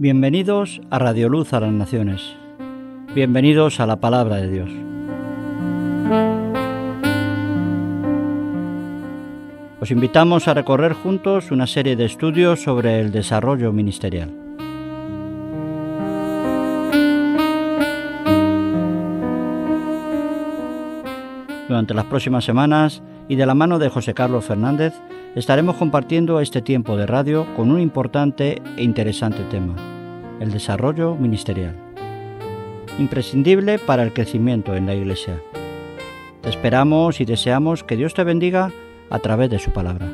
Bienvenidos a Radioluz a las Naciones. Bienvenidos a la palabra de Dios. Os invitamos a recorrer juntos una serie de estudios sobre el desarrollo ministerial. Durante las próximas semanas y de la mano de José Carlos Fernández, estaremos compartiendo este tiempo de radio con un importante e interesante tema, el desarrollo ministerial, imprescindible para el crecimiento en la Iglesia. Te esperamos y deseamos que Dios te bendiga a través de su palabra.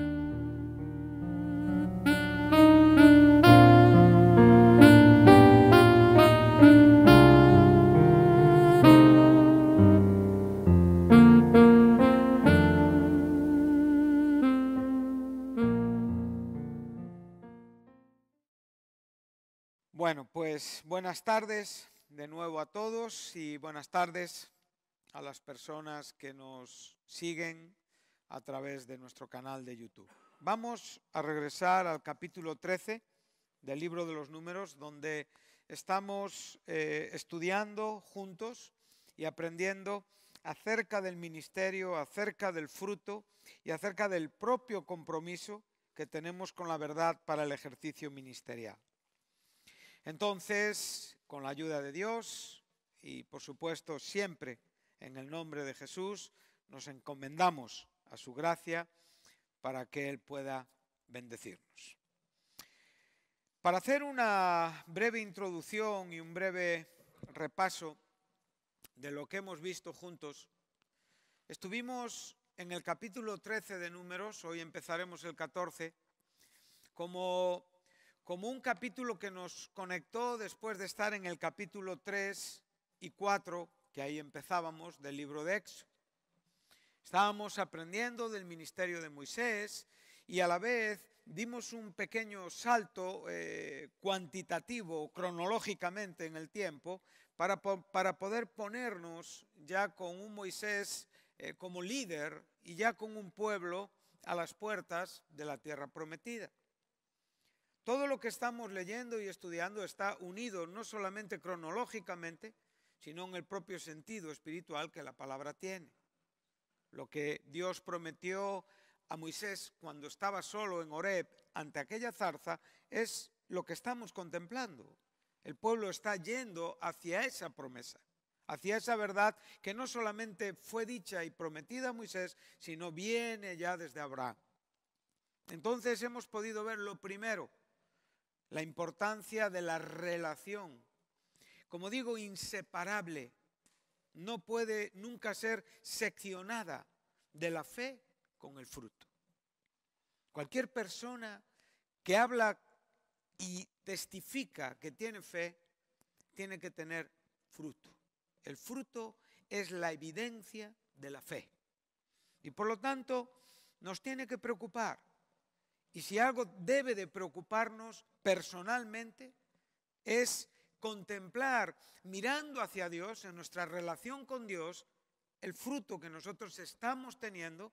Pues, buenas tardes de nuevo a todos y buenas tardes a las personas que nos siguen a través de nuestro canal de YouTube. Vamos a regresar al capítulo 13 del libro de los números, donde estamos eh, estudiando juntos y aprendiendo acerca del ministerio, acerca del fruto y acerca del propio compromiso que tenemos con la verdad para el ejercicio ministerial. Entonces, con la ayuda de Dios y por supuesto siempre en el nombre de Jesús, nos encomendamos a su gracia para que Él pueda bendecirnos. Para hacer una breve introducción y un breve repaso de lo que hemos visto juntos, estuvimos en el capítulo 13 de Números, hoy empezaremos el 14, como como un capítulo que nos conectó después de estar en el capítulo 3 y 4, que ahí empezábamos, del libro de Éxodo. Estábamos aprendiendo del ministerio de Moisés y a la vez dimos un pequeño salto eh, cuantitativo, cronológicamente en el tiempo, para, poder ponernos ya con un Moisés eh, como líder y ya con un pueblo a las puertas de la tierra prometida. Todo lo que estamos leyendo y estudiando está unido no solamente cronológicamente, sino en el propio sentido espiritual que la palabra tiene. Lo que Dios prometió a Moisés cuando estaba solo en Horeb ante aquella zarza es lo que estamos contemplando. El pueblo está yendo hacia esa promesa, hacia esa verdad que no solamente fue dicha y prometida a Moisés, sino viene ya desde Abraham. Entonces hemos podido ver lo primero, la importancia de la relación. Como digo, inseparable. No puede nunca ser seccionada de la fe con el fruto. Cualquier persona que habla y testifica que tiene fe, tiene que tener fruto. El fruto es la evidencia de la fe. Y por lo tanto, nos tiene que preocupar y si algo debe de preocuparnos personalmente es contemplar, mirando hacia Dios, en nuestra relación con Dios, el fruto que nosotros estamos teniendo,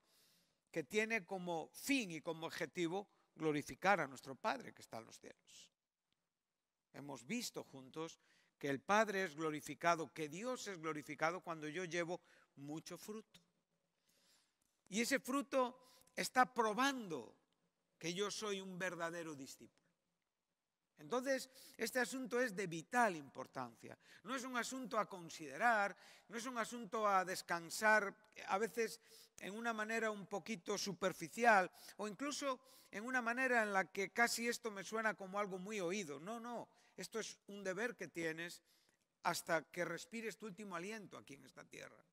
que tiene como fin y como objetivo glorificar a nuestro Padre que está en los cielos. Hemos visto juntos que el Padre es glorificado, que Dios es glorificado cuando yo llevo mucho fruto. Y ese fruto está probando que yo soy un verdadero discípulo. Entonces, este asunto es de vital importancia. No es un asunto a considerar, no es un asunto a descansar a veces en una manera un poquito superficial o incluso en una manera en la que casi esto me suena como algo muy oído. No, no, esto es un deber que tienes hasta que respires tu último aliento aquí en esta tierra.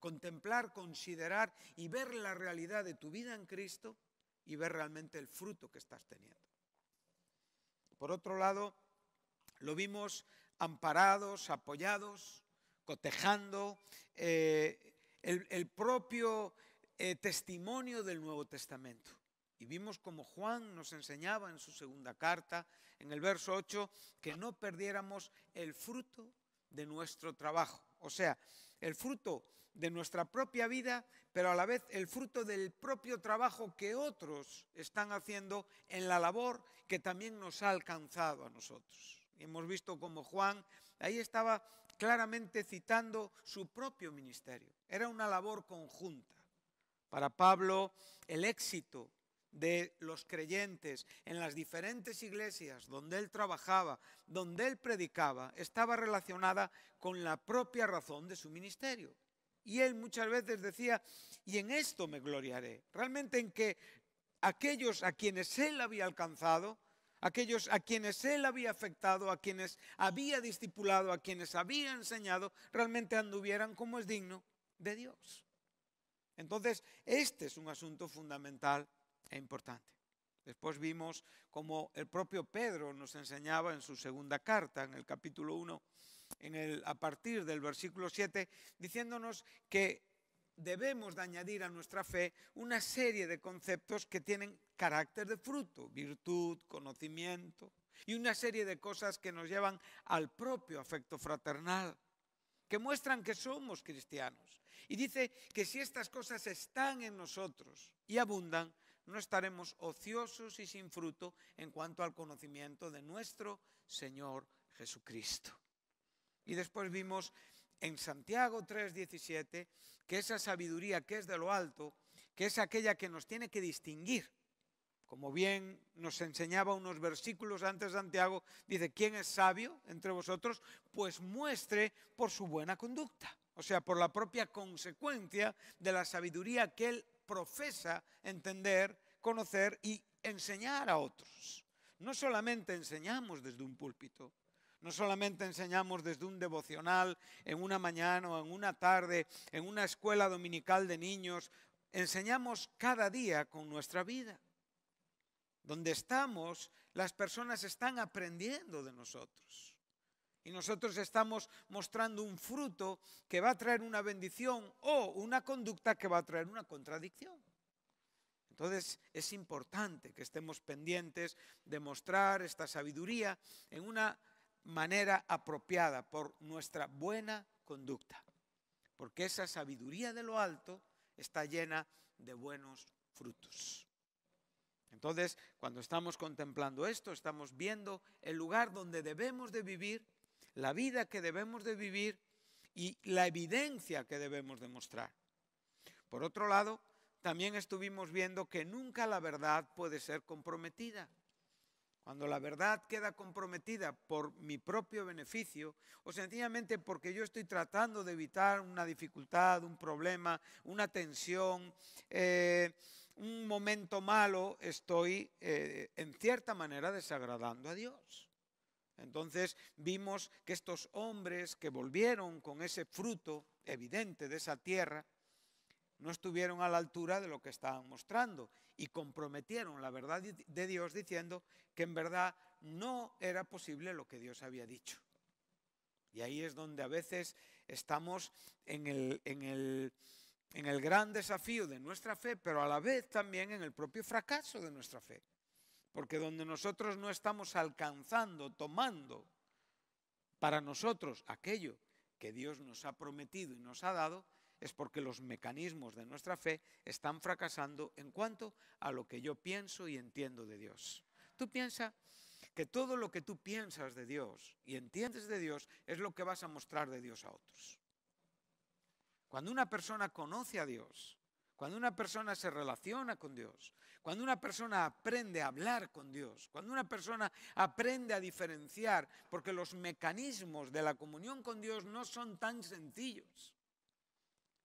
Contemplar, considerar y ver la realidad de tu vida en Cristo y ver realmente el fruto que estás teniendo. Por otro lado, lo vimos amparados, apoyados, cotejando eh, el, propio eh, testimonio del Nuevo Testamento. Y vimos como Juan nos enseñaba en su segunda carta, en el verso 8, que no perdiéramos el fruto de nuestro trabajo. O sea, el fruto de nuestra propia vida, pero a la vez el fruto del propio trabajo que otros están haciendo en la labor que también nos ha alcanzado a nosotros. Hemos visto como Juan ahí estaba claramente citando su propio ministerio. Era una labor conjunta. Para Pablo, el éxito de los creyentes en las diferentes iglesias donde él trabajaba, donde él predicaba, estaba relacionada con la propia razón de su ministerio. Y él muchas veces decía, y en esto me gloriaré. Realmente en que aquellos a quienes él había alcanzado, aquellos a quienes él había afectado, a quienes había discipulado, a quienes había enseñado, realmente anduvieran como es digno de Dios. Entonces, este es un asunto fundamental e importante. Después vimos como el propio Pedro nos enseñaba en su segunda carta, en el capítulo 1, a partir del versículo 7, diciéndonos que debemos de añadir a nuestra fe una serie de conceptos que tienen carácter de fruto, virtud, conocimiento y una serie de cosas que nos llevan al propio afecto fraternal, que muestran que somos cristianos. Y dice que si estas cosas están en nosotros y abundan, no estaremos ociosos y sin fruto en cuanto al conocimiento de nuestro Señor Jesucristo. Y después vimos en Santiago 3:17 que esa sabiduría que es de lo alto, que es aquella que nos tiene que distinguir. Como bien nos enseñaba unos versículos antes de Santiago, dice, ¿quién es sabio entre vosotros? Pues muestre por su buena conducta, o sea, por la propia consecuencia de la sabiduría que él profesa entender, conocer y enseñar a otros. No solamente enseñamos desde un púlpito, no solamente enseñamos desde un devocional, en una mañana o en una tarde, en una escuela dominical de niños, enseñamos cada día con nuestra vida. Donde estamos, las personas están aprendiendo de nosotros. Y nosotros estamos mostrando un fruto que va a traer una bendición o una conducta que va a traer una contradicción. Entonces es importante que estemos pendientes de mostrar esta sabiduría en una manera apropiada, por nuestra buena conducta. Porque esa sabiduría de lo alto está llena de buenos frutos. Entonces, cuando estamos contemplando esto, estamos viendo el lugar donde debemos de vivir, la vida que debemos de vivir y la evidencia que debemos demostrar. Por otro lado, también estuvimos viendo que nunca la verdad puede ser comprometida. Cuando la verdad queda comprometida por mi propio beneficio o sencillamente porque yo estoy tratando de evitar una dificultad, un problema, una tensión, eh, un momento malo, estoy eh, en cierta manera desagradando a Dios. Entonces vimos que estos hombres que volvieron con ese fruto evidente de esa tierra, no estuvieron a la altura de lo que estaban mostrando y comprometieron la verdad de Dios diciendo que en verdad no era posible lo que Dios había dicho. Y ahí es donde a veces estamos en el, en el gran desafío de nuestra fe, pero a la vez también en el propio fracaso de nuestra fe. Porque donde nosotros no estamos alcanzando, tomando para nosotros aquello que Dios nos ha prometido y nos ha dado, es porque los mecanismos de nuestra fe están fracasando en cuanto a lo que yo pienso y entiendo de Dios. Tú piensas que todo lo que tú piensas de Dios y entiendes de Dios es lo que vas a mostrar de Dios a otros. Cuando una persona conoce a Dios, cuando una persona se relaciona con Dios, cuando una persona aprende a hablar con Dios, cuando una persona aprende a diferenciar, porque los mecanismos de la comunión con Dios no son tan sencillos.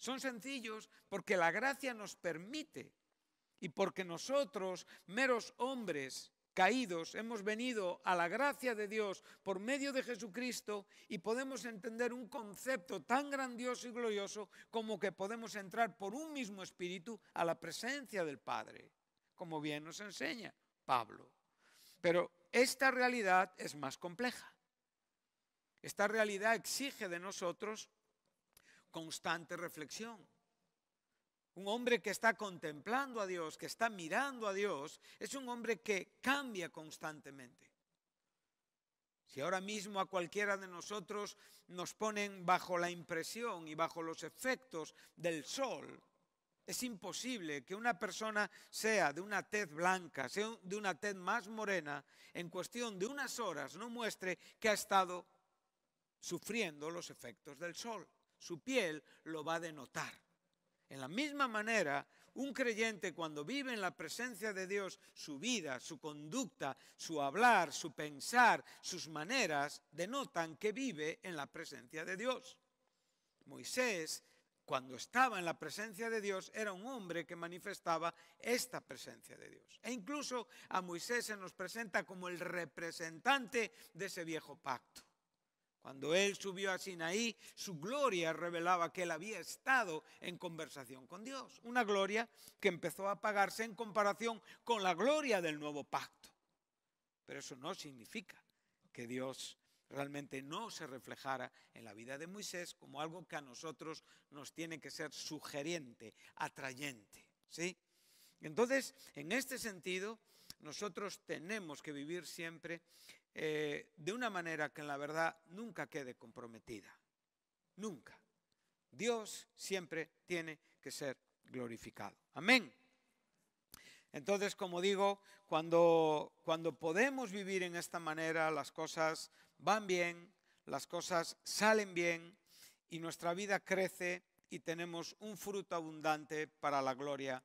Son sencillos porque la gracia nos permite y porque nosotros, meros hombres caídos, hemos venido a la gracia de Dios por medio de Jesucristo y podemos entender un concepto tan grandioso y glorioso como que podemos entrar por un mismo espíritu a la presencia del Padre, como bien nos enseña Pablo. Pero esta realidad es más compleja. Esta realidad exige de nosotros constante reflexión. Un hombre que está contemplando a Dios, que está mirando a Dios, es un hombre que cambia constantemente. Si ahora mismo a cualquiera de nosotros nos ponen bajo la impresión y bajo los efectos del sol, es imposible que una persona sea de una tez blanca, sea de una tez más morena, en cuestión de unas horas no muestre que ha estado sufriendo los efectos del sol su piel lo va a denotar. En la misma manera, un creyente cuando vive en la presencia de Dios, su vida, su conducta, su hablar, su pensar, sus maneras, denotan que vive en la presencia de Dios. Moisés, cuando estaba en la presencia de Dios, era un hombre que manifestaba esta presencia de Dios. E incluso a Moisés se nos presenta como el representante de ese viejo pacto. Cuando él subió a Sinaí, su gloria revelaba que él había estado en conversación con Dios. Una gloria que empezó a apagarse en comparación con la gloria del nuevo pacto. Pero eso no significa que Dios realmente no se reflejara en la vida de Moisés como algo que a nosotros nos tiene que ser sugerente, atrayente. ¿Sí? Entonces, en este sentido, nosotros tenemos que vivir siempre eh, de una manera que en la verdad nunca quede comprometida. Nunca. Dios siempre tiene que ser glorificado. Amén. Entonces, como digo, cuando, cuando podemos vivir en esta manera, las cosas van bien, las cosas salen bien y nuestra vida crece y tenemos un fruto abundante para la gloria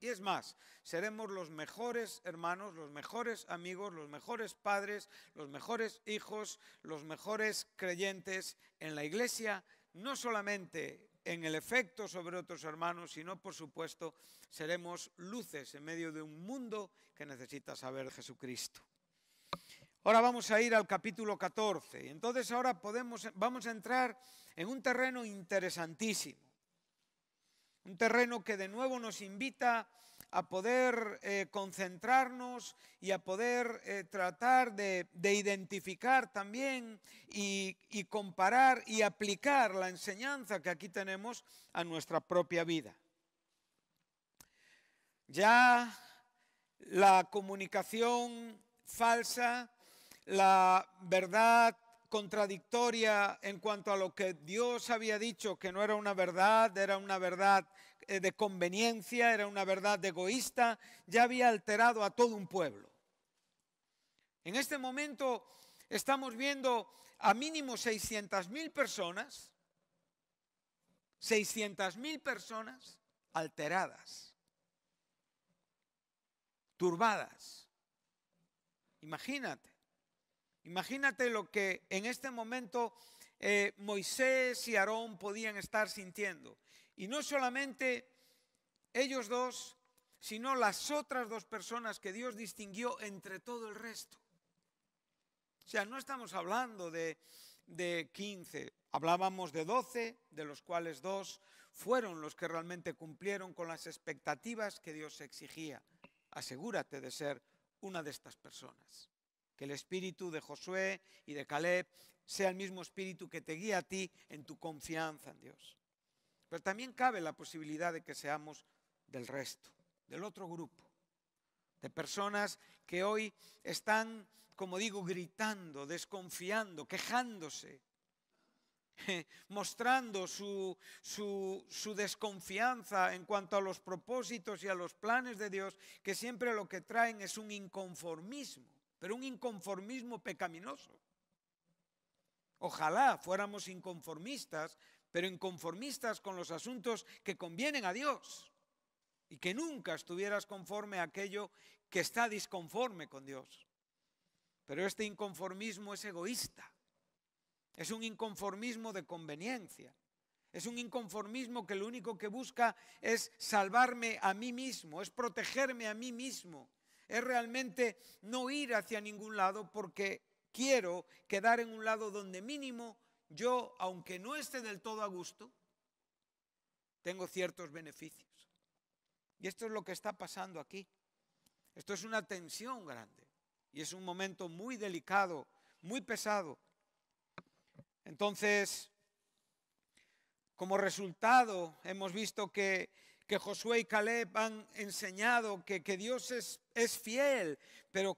y es más, seremos los mejores hermanos, los mejores amigos, los mejores padres, los mejores hijos, los mejores creyentes en la iglesia, no solamente en el efecto sobre otros hermanos, sino por supuesto seremos luces en medio de un mundo que necesita saber Jesucristo. Ahora vamos a ir al capítulo 14. Entonces ahora podemos, vamos a entrar en un terreno interesantísimo un terreno que de nuevo nos invita a poder eh, concentrarnos y a poder eh, tratar de, identificar también y, y comparar y aplicar la enseñanza que aquí tenemos a nuestra propia vida. Ya la comunicación falsa, la verdad contradictoria en cuanto a lo que Dios había dicho, que no era una verdad, era una verdad eh, de conveniencia, era una verdad de egoísta, ya había alterado a todo un pueblo. En este momento estamos viendo a mínimo 600.000 personas, 600.000 personas alteradas, turbadas. Imagínate. Imagínate lo que en este momento eh, Moisés y Aarón podían estar sintiendo. Y no solamente ellos dos, sino las otras dos personas que Dios distinguió entre todo el resto. O sea, no estamos hablando de, de 15, hablábamos de 12, de los cuales dos fueron los que realmente cumplieron con las expectativas que Dios exigía. Asegúrate de ser una de estas personas que el espíritu de Josué y de Caleb sea el mismo espíritu que te guía a ti en tu confianza en Dios. Pero también cabe la posibilidad de que seamos del resto, del otro grupo, de personas que hoy están, como digo, gritando, desconfiando, quejándose, mostrando su, su, desconfianza en cuanto a los propósitos y a los planes de Dios, que siempre lo que traen es un inconformismo pero un inconformismo pecaminoso. Ojalá fuéramos inconformistas, pero inconformistas con los asuntos que convienen a Dios y que nunca estuvieras conforme a aquello que está disconforme con Dios. Pero este inconformismo es egoísta, es un inconformismo de conveniencia, es un inconformismo que lo único que busca es salvarme a mí mismo, es protegerme a mí mismo, es realmente no ir hacia ningún lado porque quiero quedar en un lado donde mínimo yo, aunque no esté del todo a gusto, tengo ciertos beneficios. Y esto es lo que está pasando aquí. Esto es una tensión grande y es un momento muy delicado, muy pesado. Entonces, como resultado, hemos visto que que Josué y Caleb han enseñado, que, Dios es, fiel, pero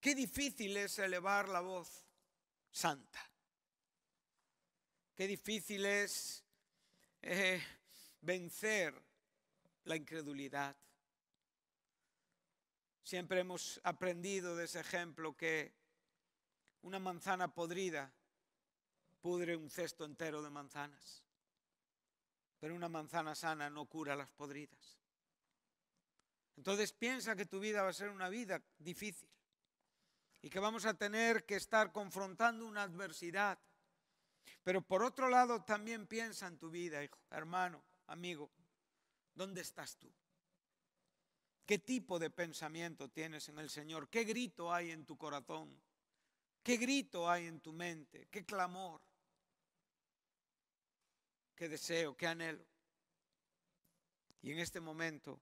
qué difícil es elevar la voz santa. Qué difícil es eh, vencer la incredulidad. Siempre hemos aprendido de ese ejemplo que una manzana podrida pudre un cesto entero de manzanas pero una manzana sana no cura las podridas. Entonces piensa que tu vida va a ser una vida difícil y que vamos a tener que estar confrontando una adversidad. Pero por otro lado también piensa en tu vida, hijo, hermano, amigo, ¿dónde estás tú? ¿Qué tipo de pensamiento tienes en el Señor? ¿Qué grito hay en tu corazón? ¿Qué grito hay en tu mente? ¿Qué clamor? ¿Qué deseo, ¿Qué anhelo. Y en este momento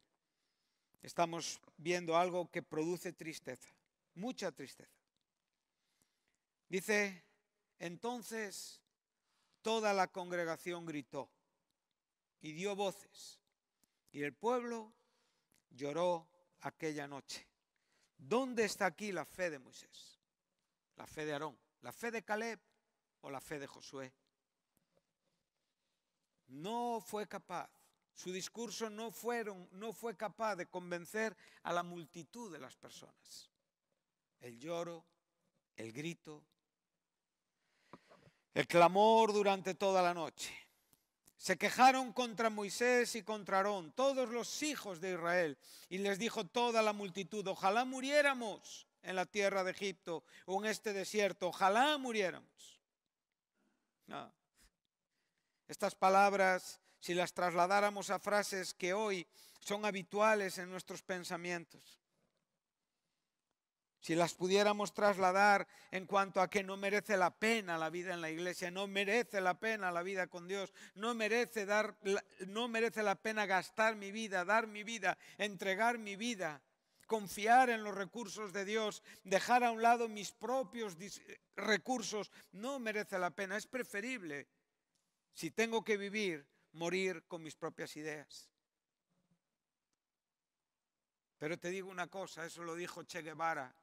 estamos viendo algo que produce tristeza, mucha tristeza. Dice, entonces toda la congregación gritó y dio voces, y el pueblo lloró aquella noche. ¿Dónde está aquí la fe de Moisés? La fe de Aarón, la fe de Caleb o la fe de Josué no fue capaz, su discurso no, fueron, no fue capaz de convencer a la multitud de las personas. El lloro, el grito, el clamor durante toda la noche. Se quejaron contra Moisés y contra Aarón, todos los hijos de Israel, y les dijo toda la multitud, ojalá muriéramos en la tierra de Egipto o en este desierto, ojalá muriéramos. Ah, estas palabras, si las trasladáramos a frases que hoy son habituales en nuestros pensamientos, si las pudiéramos trasladar en cuanto a que no merece la pena la vida en la iglesia, no merece la pena la vida con Dios, no merece, dar, no merece la pena gastar mi vida, dar mi vida, entregar mi vida, confiar en los recursos de Dios, dejar a un lado mis propios recursos, no merece la pena, es preferible si tengo que vivir, morir con mis propias ideas. Pero te digo una cosa, eso lo dijo Che Guevara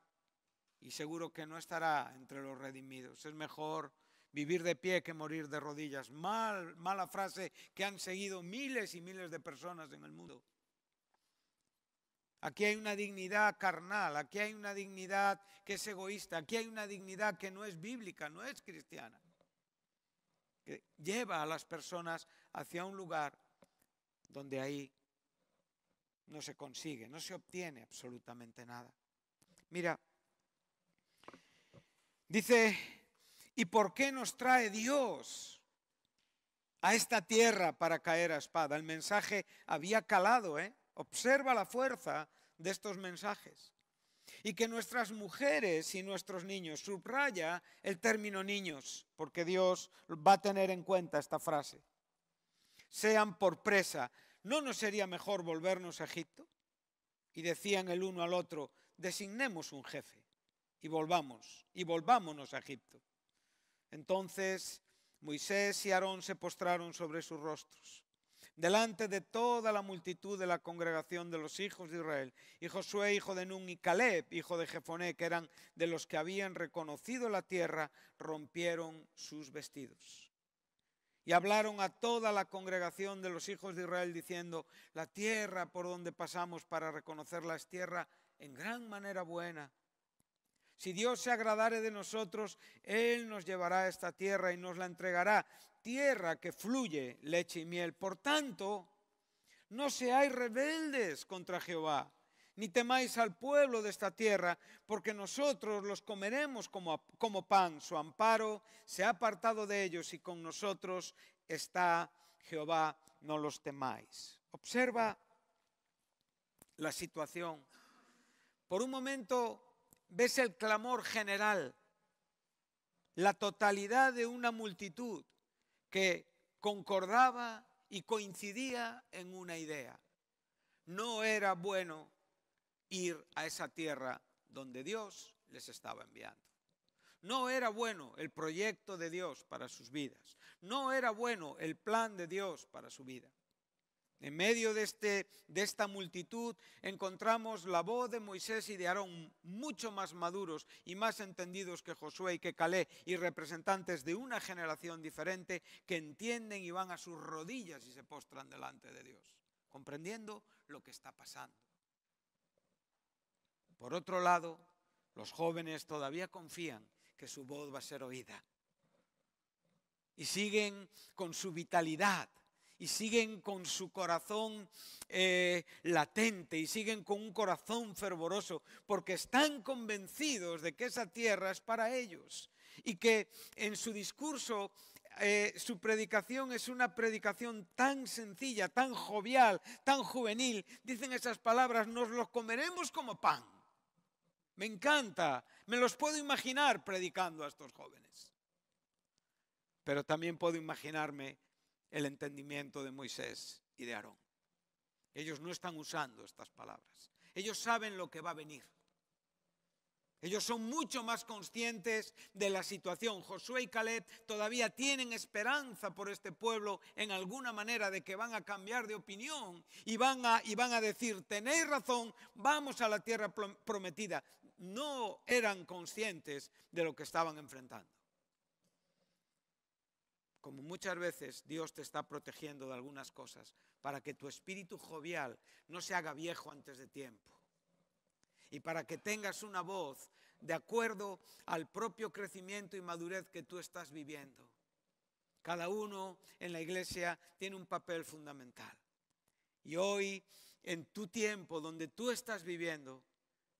y seguro que no estará entre los redimidos. Es mejor vivir de pie que morir de rodillas. Mal, mala frase que han seguido miles y miles de personas en el mundo. Aquí hay una dignidad carnal, aquí hay una dignidad que es egoísta, aquí hay una dignidad que no es bíblica, no es cristiana lleva a las personas hacia un lugar donde ahí no se consigue, no se obtiene absolutamente nada. Mira, dice, ¿y por qué nos trae Dios a esta tierra para caer a espada? El mensaje había calado, ¿eh? Observa la fuerza de estos mensajes. Y que nuestras mujeres y nuestros niños, subraya el término niños, porque Dios va a tener en cuenta esta frase, sean por presa. ¿No nos sería mejor volvernos a Egipto? Y decían el uno al otro, designemos un jefe y volvamos, y volvámonos a Egipto. Entonces Moisés y Aarón se postraron sobre sus rostros delante de toda la multitud de la congregación de los hijos de Israel, y Josué, hijo de Nun, y Caleb, hijo de Jefoné, que eran de los que habían reconocido la tierra, rompieron sus vestidos. Y hablaron a toda la congregación de los hijos de Israel diciendo, la tierra por donde pasamos para reconocerla es tierra en gran manera buena, si Dios se agradare de nosotros, Él nos llevará a esta tierra y nos la entregará, tierra que fluye leche y miel. Por tanto, no seáis rebeldes contra Jehová, ni temáis al pueblo de esta tierra, porque nosotros los comeremos como, como pan. Su amparo se ha apartado de ellos y con nosotros está Jehová, no los temáis. Observa la situación. Por un momento ves el clamor general, la totalidad de una multitud que concordaba y coincidía en una idea. No era bueno ir a esa tierra donde Dios les estaba enviando. No era bueno el proyecto de Dios para sus vidas. No era bueno el plan de Dios para su vida. En medio de, este, de esta multitud encontramos la voz de Moisés y de Aarón, mucho más maduros y más entendidos que Josué y que Calé, y representantes de una generación diferente que entienden y van a sus rodillas y se postran delante de Dios, comprendiendo lo que está pasando. Por otro lado, los jóvenes todavía confían que su voz va a ser oída y siguen con su vitalidad y siguen con su corazón eh, latente y siguen con un corazón fervoroso porque están convencidos de que esa tierra es para ellos y que en su discurso eh, su predicación es una predicación tan sencilla, tan jovial, tan juvenil. Dicen esas palabras, nos los comeremos como pan. Me encanta, me los puedo imaginar predicando a estos jóvenes. Pero también puedo imaginarme el entendimiento de Moisés y de Aarón. Ellos no están usando estas palabras. Ellos saben lo que va a venir. Ellos son mucho más conscientes de la situación. Josué y Caleb todavía tienen esperanza por este pueblo en alguna manera de que van a cambiar de opinión y van a, y van a decir, tenéis razón, vamos a la tierra prometida. No eran conscientes de lo que estaban enfrentando como muchas veces Dios te está protegiendo de algunas cosas, para que tu espíritu jovial no se haga viejo antes de tiempo. Y para que tengas una voz de acuerdo al propio crecimiento y madurez que tú estás viviendo. Cada uno en la iglesia tiene un papel fundamental. Y hoy, en tu tiempo donde tú estás viviendo,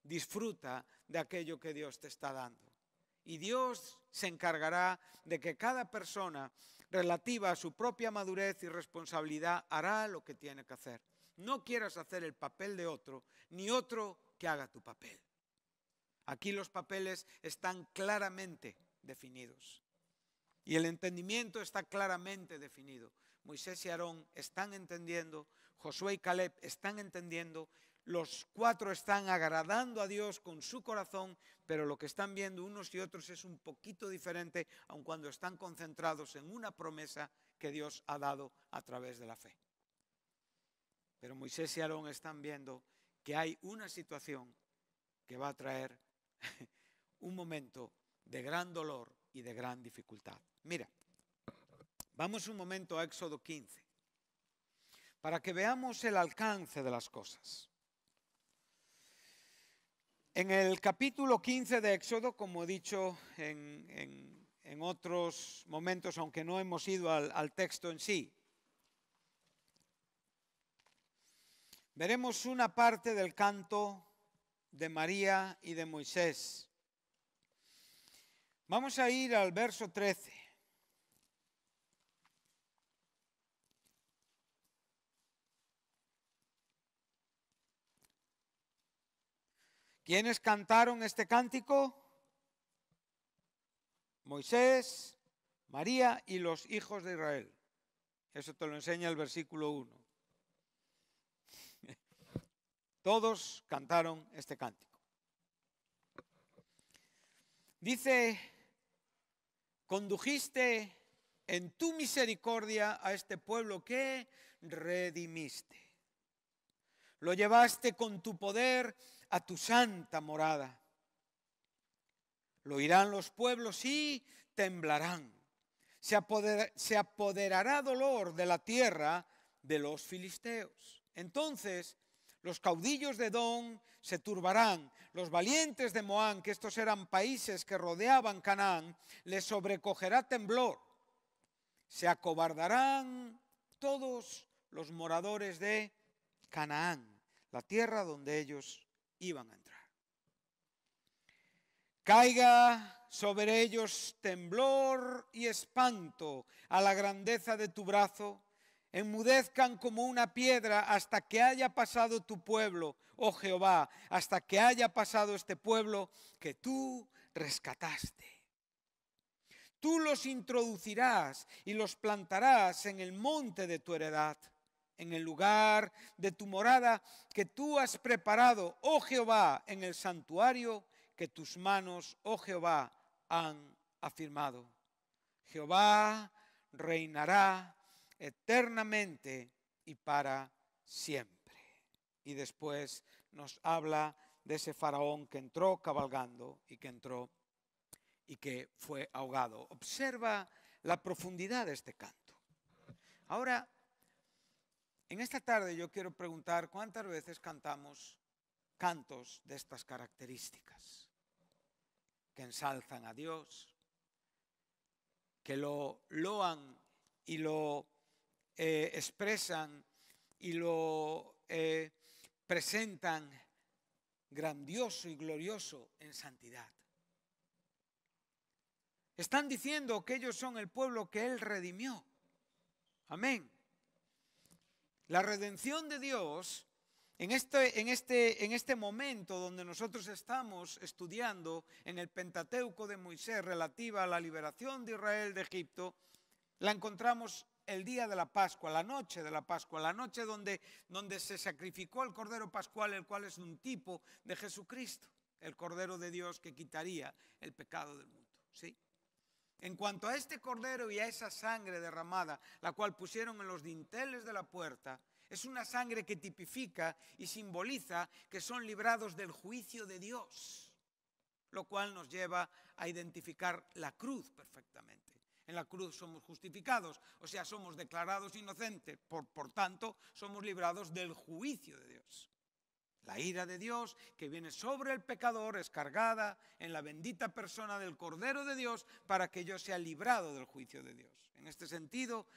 disfruta de aquello que Dios te está dando. Y Dios se encargará de que cada persona relativa a su propia madurez y responsabilidad, hará lo que tiene que hacer. No quieras hacer el papel de otro, ni otro que haga tu papel. Aquí los papeles están claramente definidos. Y el entendimiento está claramente definido. Moisés y Aarón están entendiendo, Josué y Caleb están entendiendo, los cuatro están agradando a Dios con su corazón, pero lo que están viendo unos y otros es un poquito diferente, aun cuando están concentrados en una promesa que Dios ha dado a través de la fe. Pero Moisés y Aarón están viendo que hay una situación que va a traer un momento de gran dolor y de gran dificultad. Mira, vamos un momento a Éxodo 15, para que veamos el alcance de las cosas. En el capítulo 15 de Éxodo, como he dicho en, otros momentos, aunque no hemos ido al, al texto en sí, veremos una parte del canto de María y de Moisés. Vamos a ir al verso 13. ¿Quiénes cantaron este cántico? Moisés, María y los hijos de Israel. Eso te lo enseña el versículo 1. Todos cantaron este cántico. Dice, condujiste en tu misericordia a este pueblo que redimiste. Lo llevaste con tu poder a tu santa morada. Lo oirán los pueblos y temblarán. Se, se apoderará dolor de la tierra de los filisteos. Entonces los caudillos de Don se turbarán, los valientes de Moán, que estos eran países que rodeaban Canaán, les sobrecogerá temblor. Se acobardarán todos los moradores de Canaán, la tierra donde ellos iban a entrar. Caiga sobre ellos temblor y espanto a la grandeza de tu brazo, enmudezcan como una piedra hasta que haya pasado tu pueblo, oh Jehová, hasta que haya pasado este pueblo que tú rescataste. Tú los introducirás y los plantarás en el monte de tu heredad en el lugar de tu morada que tú has preparado, oh Jehová, en el santuario que tus manos, oh Jehová, han afirmado. Jehová reinará eternamente y para siempre. Y después nos habla de ese faraón que entró cabalgando y que entró y que fue ahogado. Observa la profundidad de este canto. Ahora en esta tarde yo quiero preguntar cuántas veces cantamos cantos de estas características, que ensalzan a Dios, que lo loan y lo eh, expresan y lo eh, presentan grandioso y glorioso en santidad. Están diciendo que ellos son el pueblo que Él redimió. Amén. La redención de Dios este, este, en este, momento donde nosotros estamos estudiando en el Pentateuco de Moisés relativa a la liberación de Israel de Egipto, la encontramos el día de la Pascua, la noche de la Pascua, la noche donde, donde se sacrificó el Cordero Pascual, el cual es un tipo de Jesucristo, el Cordero de Dios que quitaría el pecado del mundo. ¿sí? En cuanto a este cordero y a esa sangre derramada, la cual pusieron en los dinteles de la puerta, es una sangre que tipifica y simboliza que son librados del juicio de Dios, lo cual nos lleva a identificar la cruz perfectamente. En la cruz somos justificados, o sea, somos declarados inocentes, por, tanto, somos librados del juicio de Dios. La ira de Dios que viene sobre el pecador es cargada en la bendita persona del Cordero de Dios para que yo sea librado del juicio de Dios. En este sentido,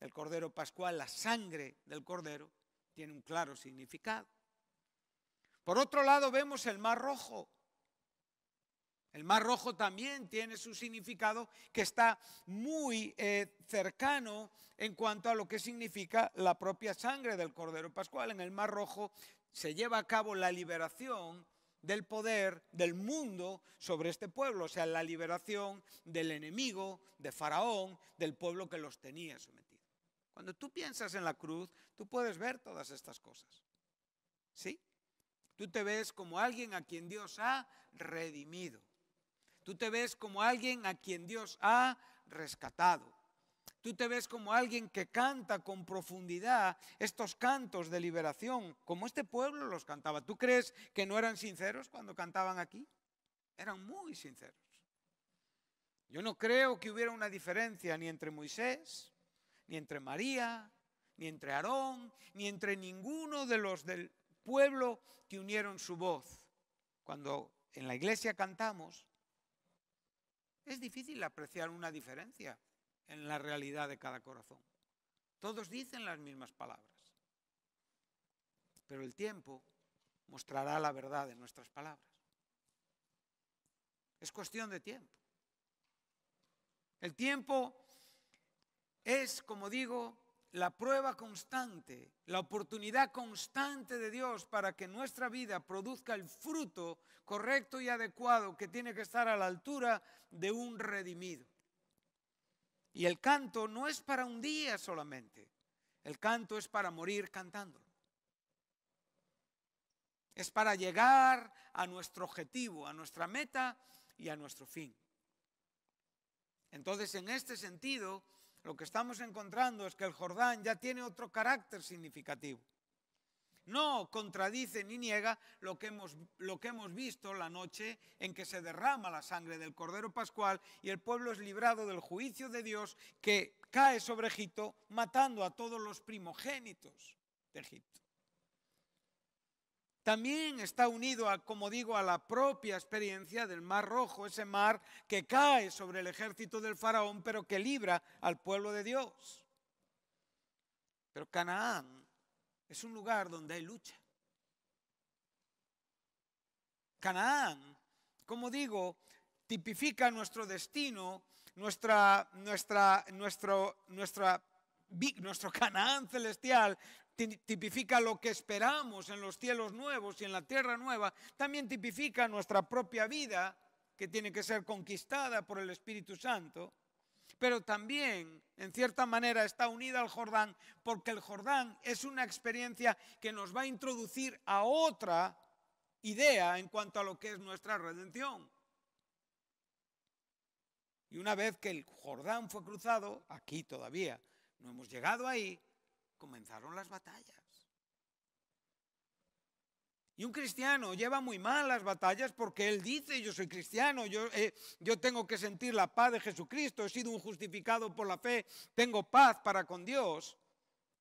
el Cordero Pascual, la sangre del Cordero, tiene un claro significado. Por otro lado, vemos el mar rojo. El mar rojo también tiene su significado que está muy eh, cercano en cuanto a lo que significa la propia sangre del Cordero Pascual. En el mar rojo se lleva a cabo la liberación del poder del mundo sobre este pueblo, o sea, la liberación del enemigo, de Faraón, del pueblo que los tenía sometidos. Cuando tú piensas en la cruz, tú puedes ver todas estas cosas. ¿Sí? Tú te ves como alguien a quien Dios ha redimido. Tú te ves como alguien a quien Dios ha rescatado. Tú te ves como alguien que canta con profundidad estos cantos de liberación, como este pueblo los cantaba. ¿Tú crees que no eran sinceros cuando cantaban aquí? Eran muy sinceros. Yo no creo que hubiera una diferencia ni entre Moisés, ni entre María, ni entre Aarón, ni entre ninguno de los del pueblo que unieron su voz. Cuando en la iglesia cantamos, es difícil apreciar una diferencia en la realidad de cada corazón. Todos dicen las mismas palabras, pero el tiempo mostrará la verdad de nuestras palabras. Es cuestión de tiempo. El tiempo es, como digo, la prueba constante, la oportunidad constante de Dios para que nuestra vida produzca el fruto correcto y adecuado que tiene que estar a la altura de un redimido. Y el canto no es para un día solamente. El canto es para morir cantando. Es para llegar a nuestro objetivo, a nuestra meta y a nuestro fin. Entonces, en este sentido, lo que estamos encontrando es que el Jordán ya tiene otro carácter significativo no contradice ni niega lo que, hemos, visto la noche en que se derrama la sangre del Cordero Pascual y el pueblo es librado del juicio de Dios que cae sobre Egipto matando a todos los primogénitos de Egipto. También está unido, a, como digo, a la propia experiencia del Mar Rojo, ese mar que cae sobre el ejército del faraón, pero que libra al pueblo de Dios. Pero Canaán es un lugar donde hay lucha. Canaán, como digo, tipifica nuestro destino, nuestra, nuestra, nuestro, nuestra, nuestro Canaán celestial, tipifica lo que esperamos en los cielos nuevos y en la tierra nueva, también tipifica nuestra propia vida que tiene que ser conquistada por el Espíritu Santo pero también, en cierta manera, está unida al Jordán, porque el Jordán es una experiencia que nos va a introducir a otra idea en cuanto a lo que es nuestra redención. Y una vez que el Jordán fue cruzado, aquí todavía no hemos llegado ahí, comenzaron las batallas. Y un cristiano lleva muy mal las batallas porque él dice, yo soy cristiano, yo, eh, yo tengo que sentir la paz de Jesucristo, he sido un justificado por la fe, tengo paz para con Dios.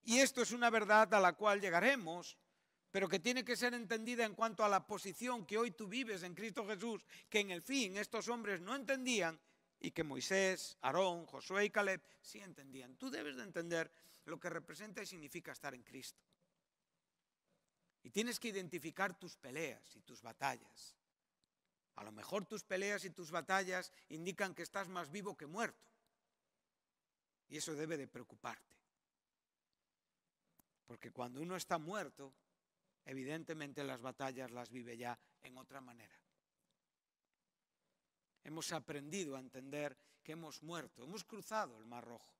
Y esto es una verdad a la cual llegaremos, pero que tiene que ser entendida en cuanto a la posición que hoy tú vives en Cristo Jesús, que en el fin estos hombres no entendían y que Moisés, Aarón, Josué y Caleb sí entendían. Tú debes de entender lo que representa y significa estar en Cristo. Y tienes que identificar tus peleas y tus batallas. A lo mejor tus peleas y tus batallas indican que estás más vivo que muerto. Y eso debe de preocuparte. Porque cuando uno está muerto, evidentemente las batallas las vive ya en otra manera. Hemos aprendido a entender que hemos muerto, hemos cruzado el Mar Rojo,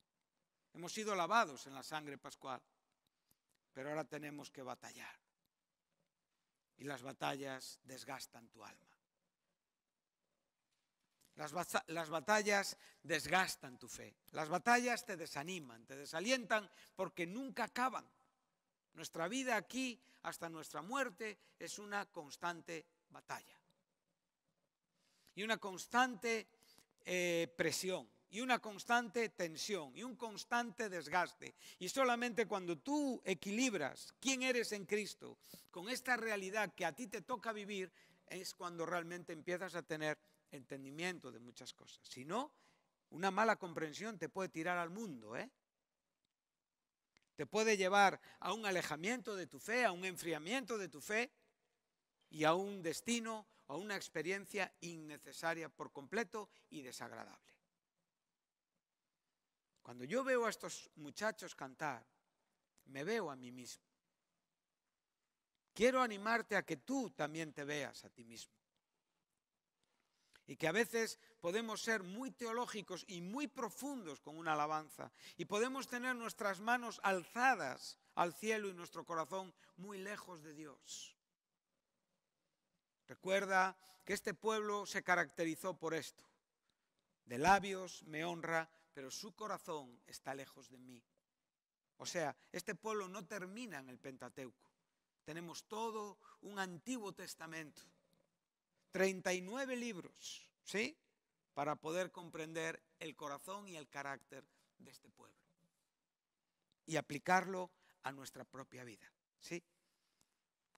hemos sido lavados en la sangre pascual, pero ahora tenemos que batallar y las batallas desgastan tu alma. Las, batallas desgastan tu fe. Las batallas te desaniman, te desalientan porque nunca acaban. Nuestra vida aquí hasta nuestra muerte es una constante batalla. Y una constante eh, presión y una constante tensión y un constante desgaste. Y solamente cuando tú equilibras quién eres en Cristo con esta realidad que a ti te toca vivir, es cuando realmente empiezas a tener entendimiento de muchas cosas. Si no, una mala comprensión te puede tirar al mundo, ¿eh? Te puede llevar a un alejamiento de tu fe, a un enfriamiento de tu fe y a un destino, a una experiencia innecesaria por completo y desagradable. Cuando yo veo a estos muchachos cantar, me veo a mí mismo. Quiero animarte a que tú también te veas a ti mismo. Y que a veces podemos ser muy teológicos y muy profundos con una alabanza. Y podemos tener nuestras manos alzadas al cielo y nuestro corazón muy lejos de Dios. Recuerda que este pueblo se caracterizó por esto. De labios me honra, pero su corazón está lejos de mí. O sea, este pueblo no termina en el Pentateuco. Tenemos todo un Antiguo Testamento, 39 libros, ¿sí? Para poder comprender el corazón y el carácter de este pueblo y aplicarlo a nuestra propia vida, ¿sí?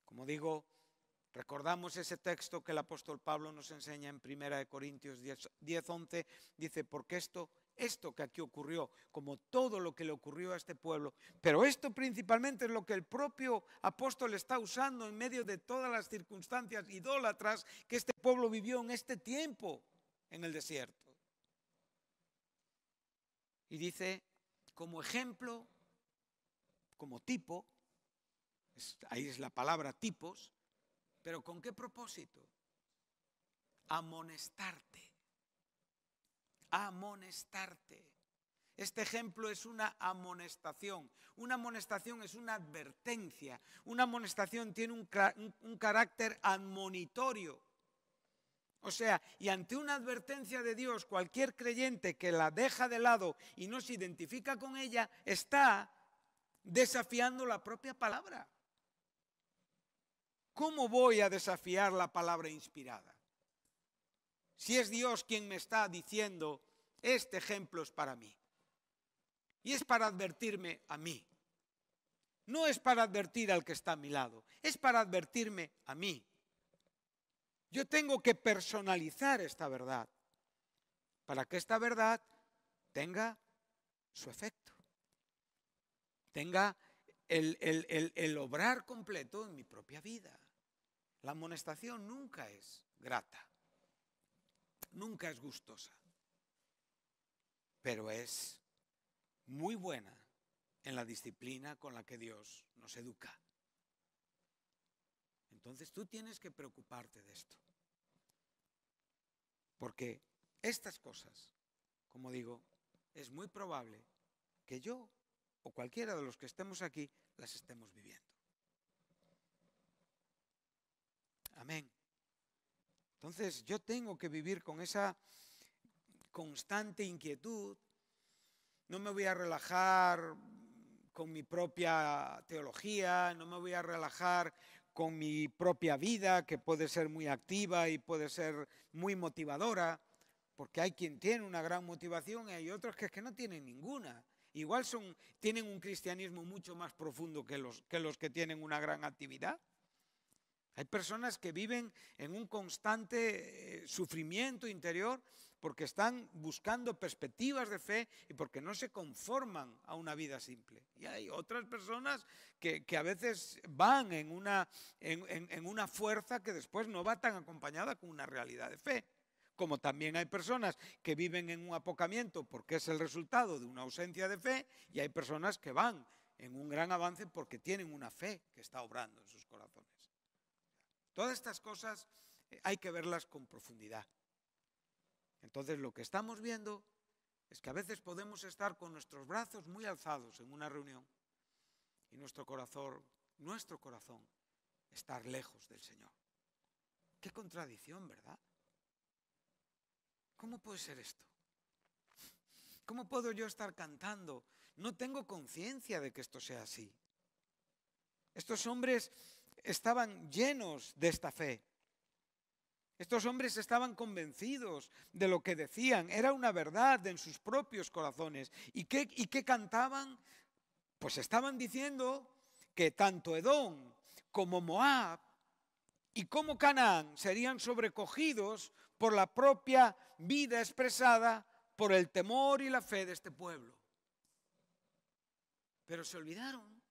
Como digo, recordamos ese texto que el apóstol Pablo nos enseña en 1 Corintios 10, 10 11, dice, porque esto esto que aquí ocurrió, como todo lo que le ocurrió a este pueblo. Pero esto principalmente es lo que el propio apóstol está usando en medio de todas las circunstancias idólatras que este pueblo vivió en este tiempo en el desierto. Y dice, como ejemplo, como tipo, ahí es la palabra tipos, pero ¿con qué propósito? Amonestarte amonestarte. Este ejemplo es una amonestación. Una amonestación es una advertencia. Una amonestación tiene un, carácter admonitorio. O sea, y ante una advertencia de Dios, cualquier creyente que la deja de lado y no se identifica con ella, está desafiando la propia palabra. ¿Cómo voy a desafiar la palabra inspirada? si es Dios quien me está diciendo, este ejemplo es para mí. Y es para advertirme a mí. No es para advertir al que está a mi lado, es para advertirme a mí. Yo tengo que personalizar esta verdad para que esta verdad tenga su efecto, tenga el, obrar completo en mi propia vida. La amonestación nunca es grata nunca es gustosa, pero es muy buena en la disciplina con la que Dios nos educa. Entonces tú tienes que preocuparte de esto, porque estas cosas, como digo, es muy probable que yo o cualquiera de los que estemos aquí las estemos viviendo. Amén. Entonces yo tengo que vivir con esa constante inquietud. No me voy a relajar con mi propia teología, no me voy a relajar con mi propia vida, que puede ser muy activa y puede ser muy motivadora, porque hay quien tiene una gran motivación y hay otros que que no tienen ninguna. Igual tienen un cristianismo mucho más profundo que los que tienen una gran actividad. Hay personas que viven en un constante eh, sufrimiento interior porque están buscando perspectivas de fe y porque no se conforman a una vida simple. Y hay otras personas que, a veces van en una, en una fuerza que después no va tan acompañada con una realidad de fe como también hay personas que viven en un apocamiento porque es el resultado de una ausencia de fe, y hay personas que van en un gran avance porque tienen una fe que está obrando en sus corazones. Todas estas cosas eh, hay que verlas con profundidad. Entonces lo que estamos viendo es que a veces podemos estar con nuestros brazos muy alzados en una reunión y nuestro corazón, nuestro corazón, estar lejos del Señor. Qué contradicción, ¿verdad? ¿Cómo puede ser esto? ¿Cómo puedo yo estar cantando? No tengo conciencia de que esto sea así. Estos hombres estaban llenos de esta fe. Estos hombres estaban convencidos de lo que decían, era una verdad en sus propios corazones. ¿Y qué, cantaban? Pues estaban diciendo que tanto Edom como Moab y como Canaán serían sobrecogidos por la propia vida expresada por el temor y la fe de este pueblo. Pero se olvidaron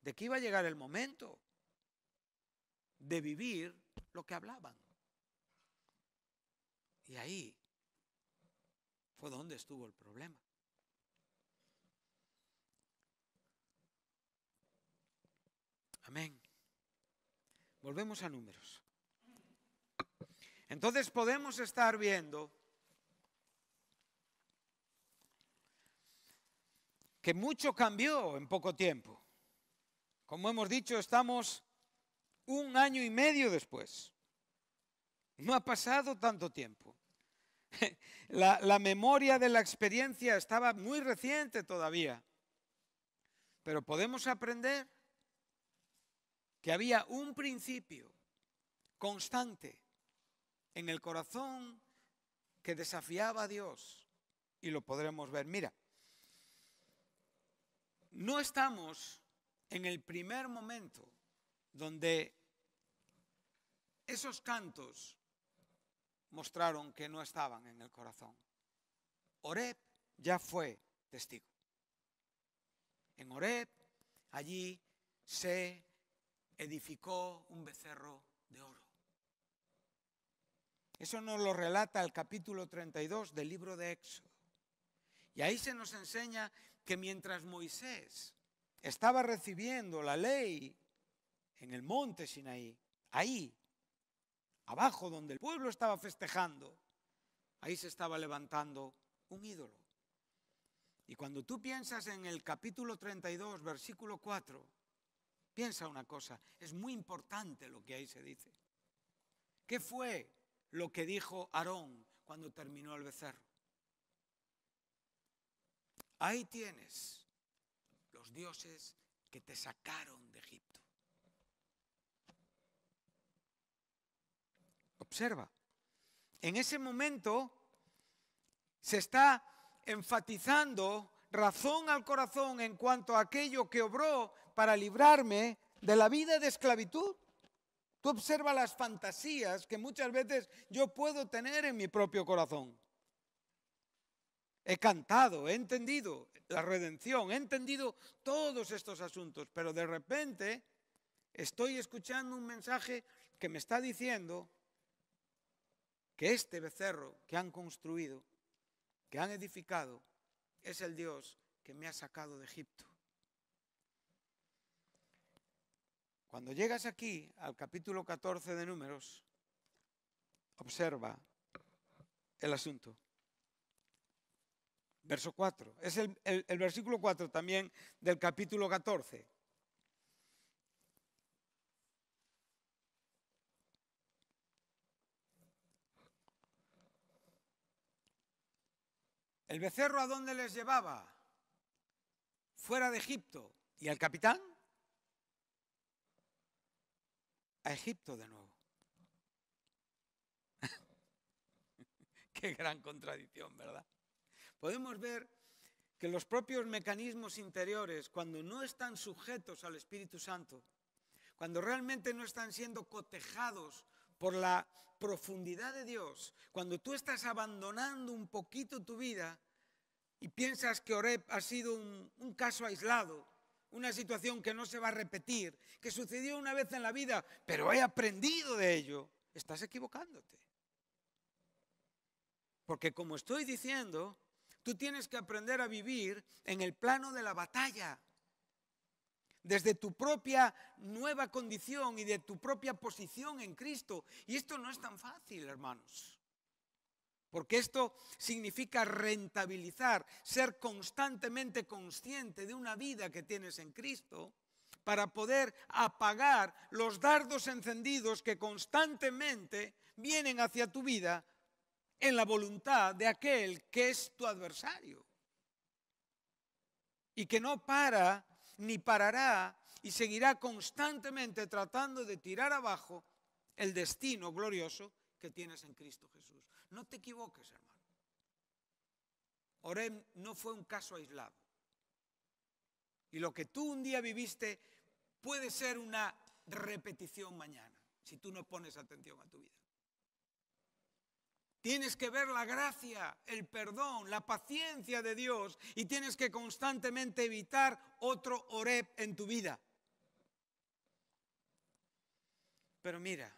de que iba a llegar el momento de vivir lo que hablaban. Y ahí fue donde estuvo el problema. Amén. Volvemos a números. Entonces podemos estar viendo que mucho cambió en poco tiempo. Como hemos dicho, estamos un año y medio después. No ha pasado tanto tiempo. La, memoria de la experiencia estaba muy reciente todavía. Pero podemos aprender que había un principio constante en el corazón que desafiaba a Dios. Y lo podremos ver. Mira, no estamos en el primer momento donde esos cantos mostraron que no estaban en el corazón. Oreb ya fue testigo. En Oreb, allí se edificó un becerro de oro. Eso nos lo relata el capítulo 32 del libro de Éxodo. Y ahí se nos enseña que mientras Moisés estaba recibiendo la ley en el monte Sinaí, ahí abajo donde el pueblo estaba festejando, ahí se estaba levantando un ídolo. Y cuando tú piensas en el capítulo 32, versículo 4, piensa una cosa, es muy importante lo que ahí se dice. ¿Qué fue lo que dijo Aarón cuando terminó el becerro? Ahí tienes los dioses que te sacaron de Egipto. Observa. En ese momento se está enfatizando razón al corazón en cuanto a aquello que obró para librarme de la vida de esclavitud. Tú observa las fantasías que muchas veces yo puedo tener en mi propio corazón. He cantado, he entendido la redención, he entendido todos estos asuntos, pero de repente estoy escuchando un mensaje que me está diciendo que este becerro que han construido, que han edificado, es el Dios que me ha sacado de Egipto. Cuando llegas aquí al capítulo 14 de números, observa el asunto. Verso 4. Es el, versículo 4 también del capítulo 14. ¿El becerro a dónde les llevaba? Fuera de Egipto. ¿Y al capitán? A Egipto de nuevo. Qué gran contradicción, ¿verdad? Podemos ver que los propios mecanismos interiores, cuando no están sujetos al Espíritu Santo, cuando realmente no están siendo cotejados por la profundidad de Dios, cuando tú estás abandonando un poquito tu vida y piensas que Oreb ha sido un, un caso aislado, una situación que no se va a repetir, que sucedió una vez en la vida, pero he aprendido de ello, estás equivocándote. Porque como estoy diciendo, tú tienes que aprender a vivir en el plano de la batalla desde tu propia nueva condición y de tu propia posición en Cristo. Y esto no es tan fácil, hermanos. Porque esto significa rentabilizar, ser constantemente consciente de una vida que tienes en Cristo para poder apagar los dardos encendidos que constantemente vienen hacia tu vida en la voluntad de aquel que es tu adversario y que no para ni parará y seguirá constantemente tratando de tirar abajo el destino glorioso que tienes en Cristo Jesús. No te equivoques, hermano. Orem no fue un caso aislado. Y lo que tú un día viviste puede ser una repetición mañana, si tú no pones atención a tu vida. Tienes que ver la gracia, el perdón, la paciencia de Dios y tienes que constantemente evitar otro Oreb en tu vida. Pero mira,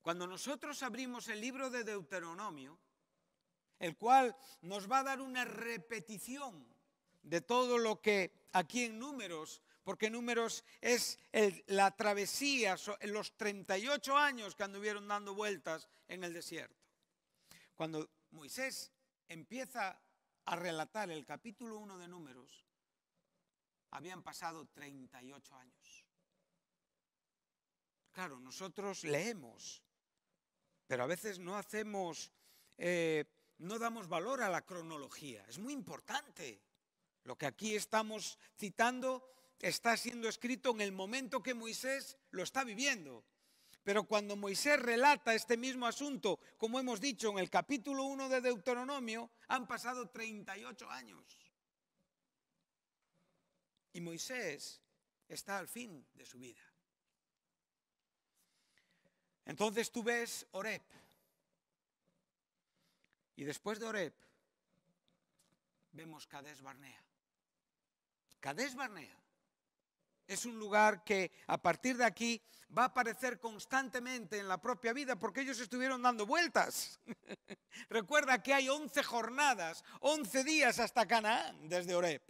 cuando nosotros abrimos el libro de Deuteronomio, el cual nos va a dar una repetición de todo lo que aquí en números porque Números es la travesía, los 38 años que anduvieron dando vueltas en el desierto. Cuando Moisés empieza a relatar el capítulo 1 de Números, habían pasado 38 años. Claro, nosotros leemos, pero a veces no hacemos, eh, no damos valor a la cronología. Es muy importante. Lo que aquí estamos citando está siendo escrito en el momento que Moisés lo está viviendo. Pero cuando Moisés relata este mismo asunto, como hemos dicho en el capítulo 1 de Deuteronomio, han pasado 38 años. Y Moisés está al fin de su vida. Entonces tú ves Oreb. Y después de Oreb, vemos Cades Barnea. Cades Barnea es un lugar que a partir de aquí va a aparecer constantemente en la propia vida porque ellos estuvieron dando vueltas. Recuerda que hay 11 jornadas, 11 días hasta Canaán desde Oreb.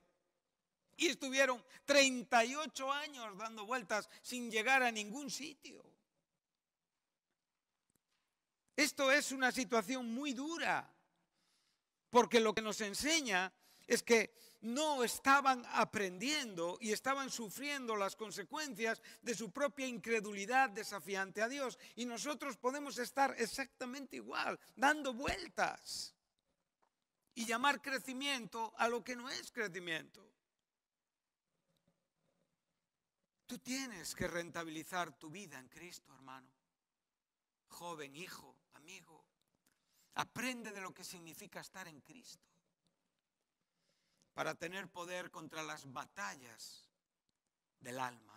Y estuvieron 38 años dando vueltas sin llegar a ningún sitio. Esto es una situación muy dura, porque lo que nos enseña es que no estaban aprendiendo y estaban sufriendo las consecuencias de su propia incredulidad desafiante a Dios. Y nosotros podemos estar exactamente igual, dando vueltas y llamar crecimiento a lo que no es crecimiento. Tú tienes que rentabilizar tu vida en Cristo, hermano. Joven, hijo, amigo. Aprende de lo que significa estar en Cristo para tener poder contra las batallas del alma.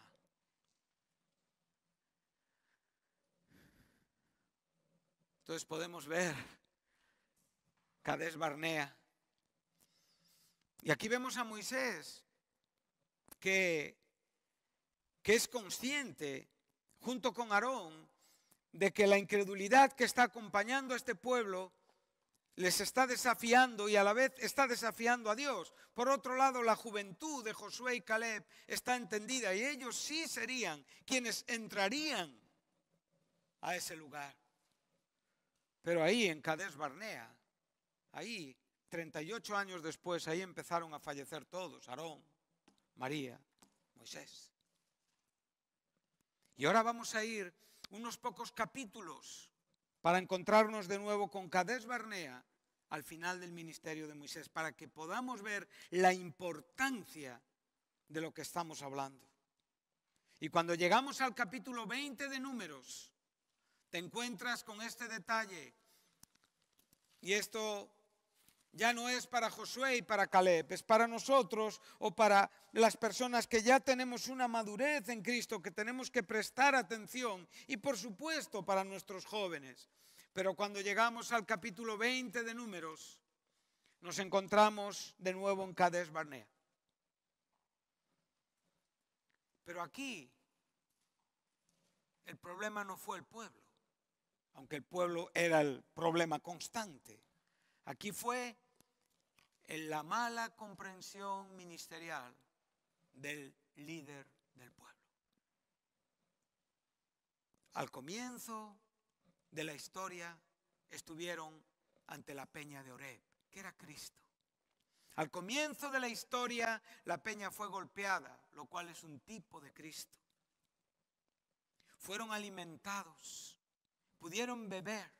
Entonces podemos ver Cades Barnea. Y aquí vemos a Moisés que, que es consciente, junto con Aarón, de que la incredulidad que está acompañando a este pueblo les está desafiando y a la vez está desafiando a Dios. Por otro lado, la juventud de Josué y Caleb está entendida y ellos sí serían quienes entrarían a ese lugar. Pero ahí en Cades Barnea, ahí 38 años después, ahí empezaron a fallecer todos, Aarón, María, Moisés. Y ahora vamos a ir unos pocos capítulos para encontrarnos de nuevo con Cades Barnea al final del ministerio de Moisés, para que podamos ver la importancia de lo que estamos hablando. Y cuando llegamos al capítulo 20 de números, te encuentras con este detalle. Y esto ya no es para Josué y para Caleb, es para nosotros o para las personas que ya tenemos una madurez en Cristo, que tenemos que prestar atención y por supuesto para nuestros jóvenes. Pero cuando llegamos al capítulo 20 de números, nos encontramos de nuevo en Cades Barnea. Pero aquí el problema no fue el pueblo, aunque el pueblo era el problema constante. Aquí fue en la mala comprensión ministerial del líder del pueblo. Al comienzo de la historia estuvieron ante la peña de Oreb, que era Cristo. Al comienzo de la historia la peña fue golpeada, lo cual es un tipo de Cristo. Fueron alimentados, pudieron beber,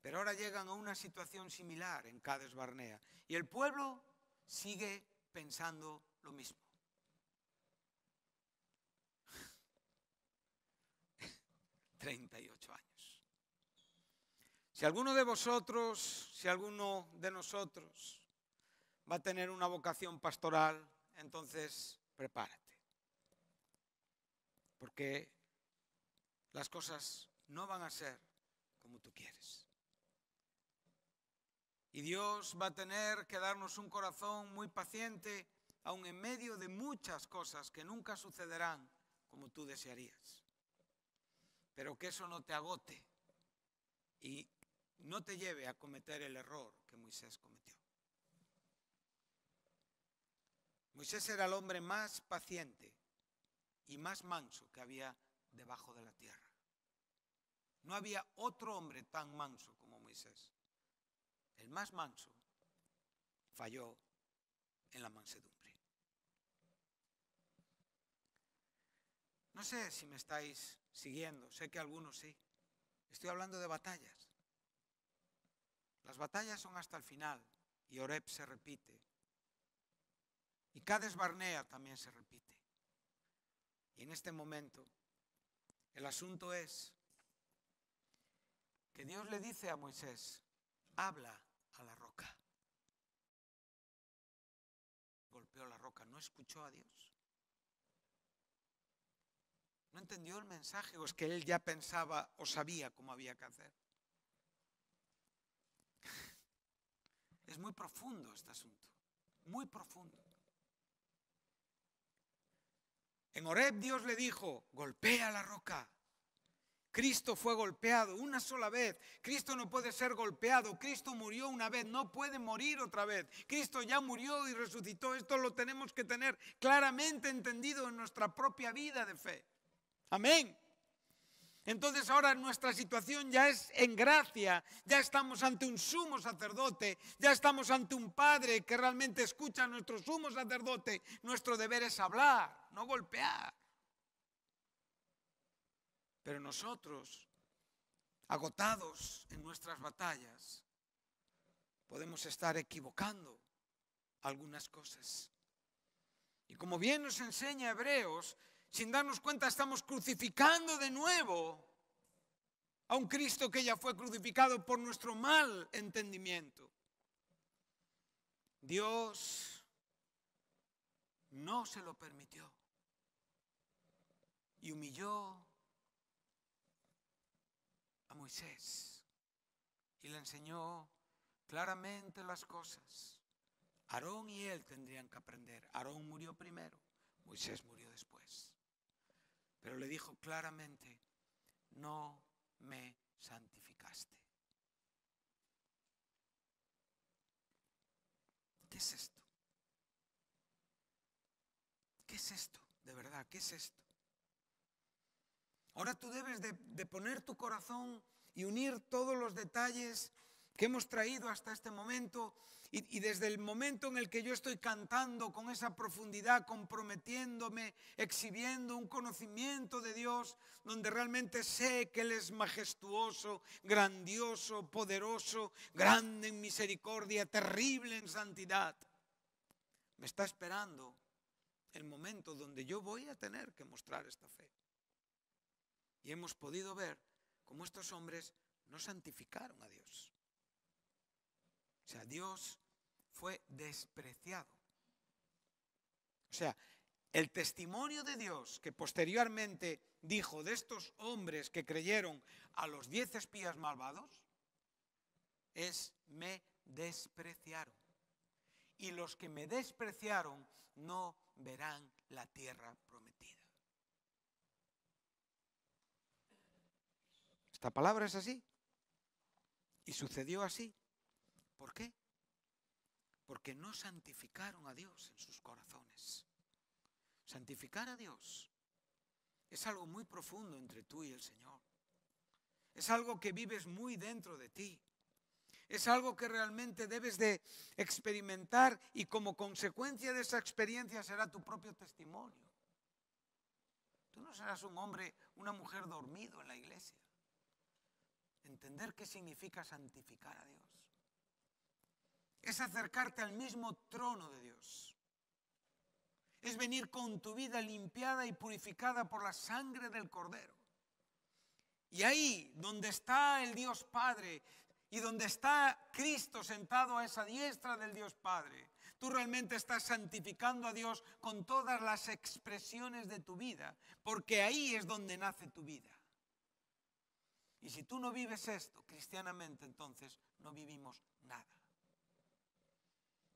pero ahora llegan a una situación similar en Cades Barnea y el pueblo sigue pensando lo mismo. Treinta y ocho años. Si alguno de vosotros, si alguno de nosotros va a tener una vocación pastoral, entonces prepárate. Porque las cosas no van a ser como tú quieres. Y Dios va a tener que darnos un corazón muy paciente, aun en medio de muchas cosas que nunca sucederán como tú desearías. Pero que eso no te agote y no te lleve a cometer el error que Moisés cometió. Moisés era el hombre más paciente y más manso que había debajo de la tierra. No había otro hombre tan manso como Moisés el más manso, falló en la mansedumbre. No sé si me estáis siguiendo, sé que algunos sí. Estoy hablando de batallas. Las batallas son hasta el final y Oreb se repite. Y Cades Barnea también se repite. Y en este momento el asunto es que Dios le dice a Moisés, habla escuchó a Dios. No entendió el mensaje o es que él ya pensaba o sabía cómo había que hacer. Es muy profundo este asunto, muy profundo. En Oreb Dios le dijo, golpea la roca. Cristo fue golpeado una sola vez. Cristo no puede ser golpeado. Cristo murió una vez, no puede morir otra vez. Cristo ya murió y resucitó. Esto lo tenemos que tener claramente entendido en nuestra propia vida de fe. Amén. Entonces ahora nuestra situación ya es en gracia, ya estamos ante un sumo sacerdote, ya estamos ante un padre que realmente escucha a nuestro sumo sacerdote. Nuestro deber es hablar, no golpear. Pero nosotros, agotados en nuestras batallas, podemos estar equivocando algunas cosas. Y como bien nos enseña Hebreos, sin darnos cuenta estamos crucificando de nuevo a un Cristo que ya fue crucificado por nuestro mal entendimiento. Dios no se lo permitió y humilló Moisés y le enseñó claramente las cosas. Aarón y él tendrían que aprender. Aarón murió primero, Moisés murió después. Pero le dijo claramente, no me santificaste. ¿Qué es esto? ¿Qué es esto? De verdad, ¿qué es esto? Ahora tú debes de, de poner tu corazón y unir todos los detalles que hemos traído hasta este momento y, desde el momento en el que yo estoy cantando con esa profundidad, comprometiéndome, exhibiendo un conocimiento de Dios, donde realmente sé que Él es majestuoso, grandioso, poderoso, grande en misericordia, terrible en santidad, me está esperando el momento donde yo voy a tener que mostrar esta fe. Y hemos podido ver como estos hombres no santificaron a Dios. O sea, Dios fue despreciado. O sea, el testimonio de Dios que posteriormente dijo de estos hombres que creyeron a los diez espías malvados es me despreciaron. Y los que me despreciaron no verán la tierra prometida. Esta palabra es así. Y sucedió así. ¿Por qué? Porque no santificaron a Dios en sus corazones. Santificar a Dios es algo muy profundo entre tú y el Señor. Es algo que vives muy dentro de ti. Es algo que realmente debes de experimentar y como consecuencia de esa experiencia será tu propio testimonio. Tú no serás un hombre, una mujer dormido en la iglesia. Entender qué significa santificar a Dios. Es acercarte al mismo trono de Dios. Es venir con tu vida limpiada y purificada por la sangre del Cordero. Y ahí donde está el Dios Padre y donde está Cristo sentado a esa diestra del Dios Padre, tú realmente estás santificando a Dios con todas las expresiones de tu vida, porque ahí es donde nace tu vida. Y si tú no vives esto cristianamente, entonces no vivimos nada.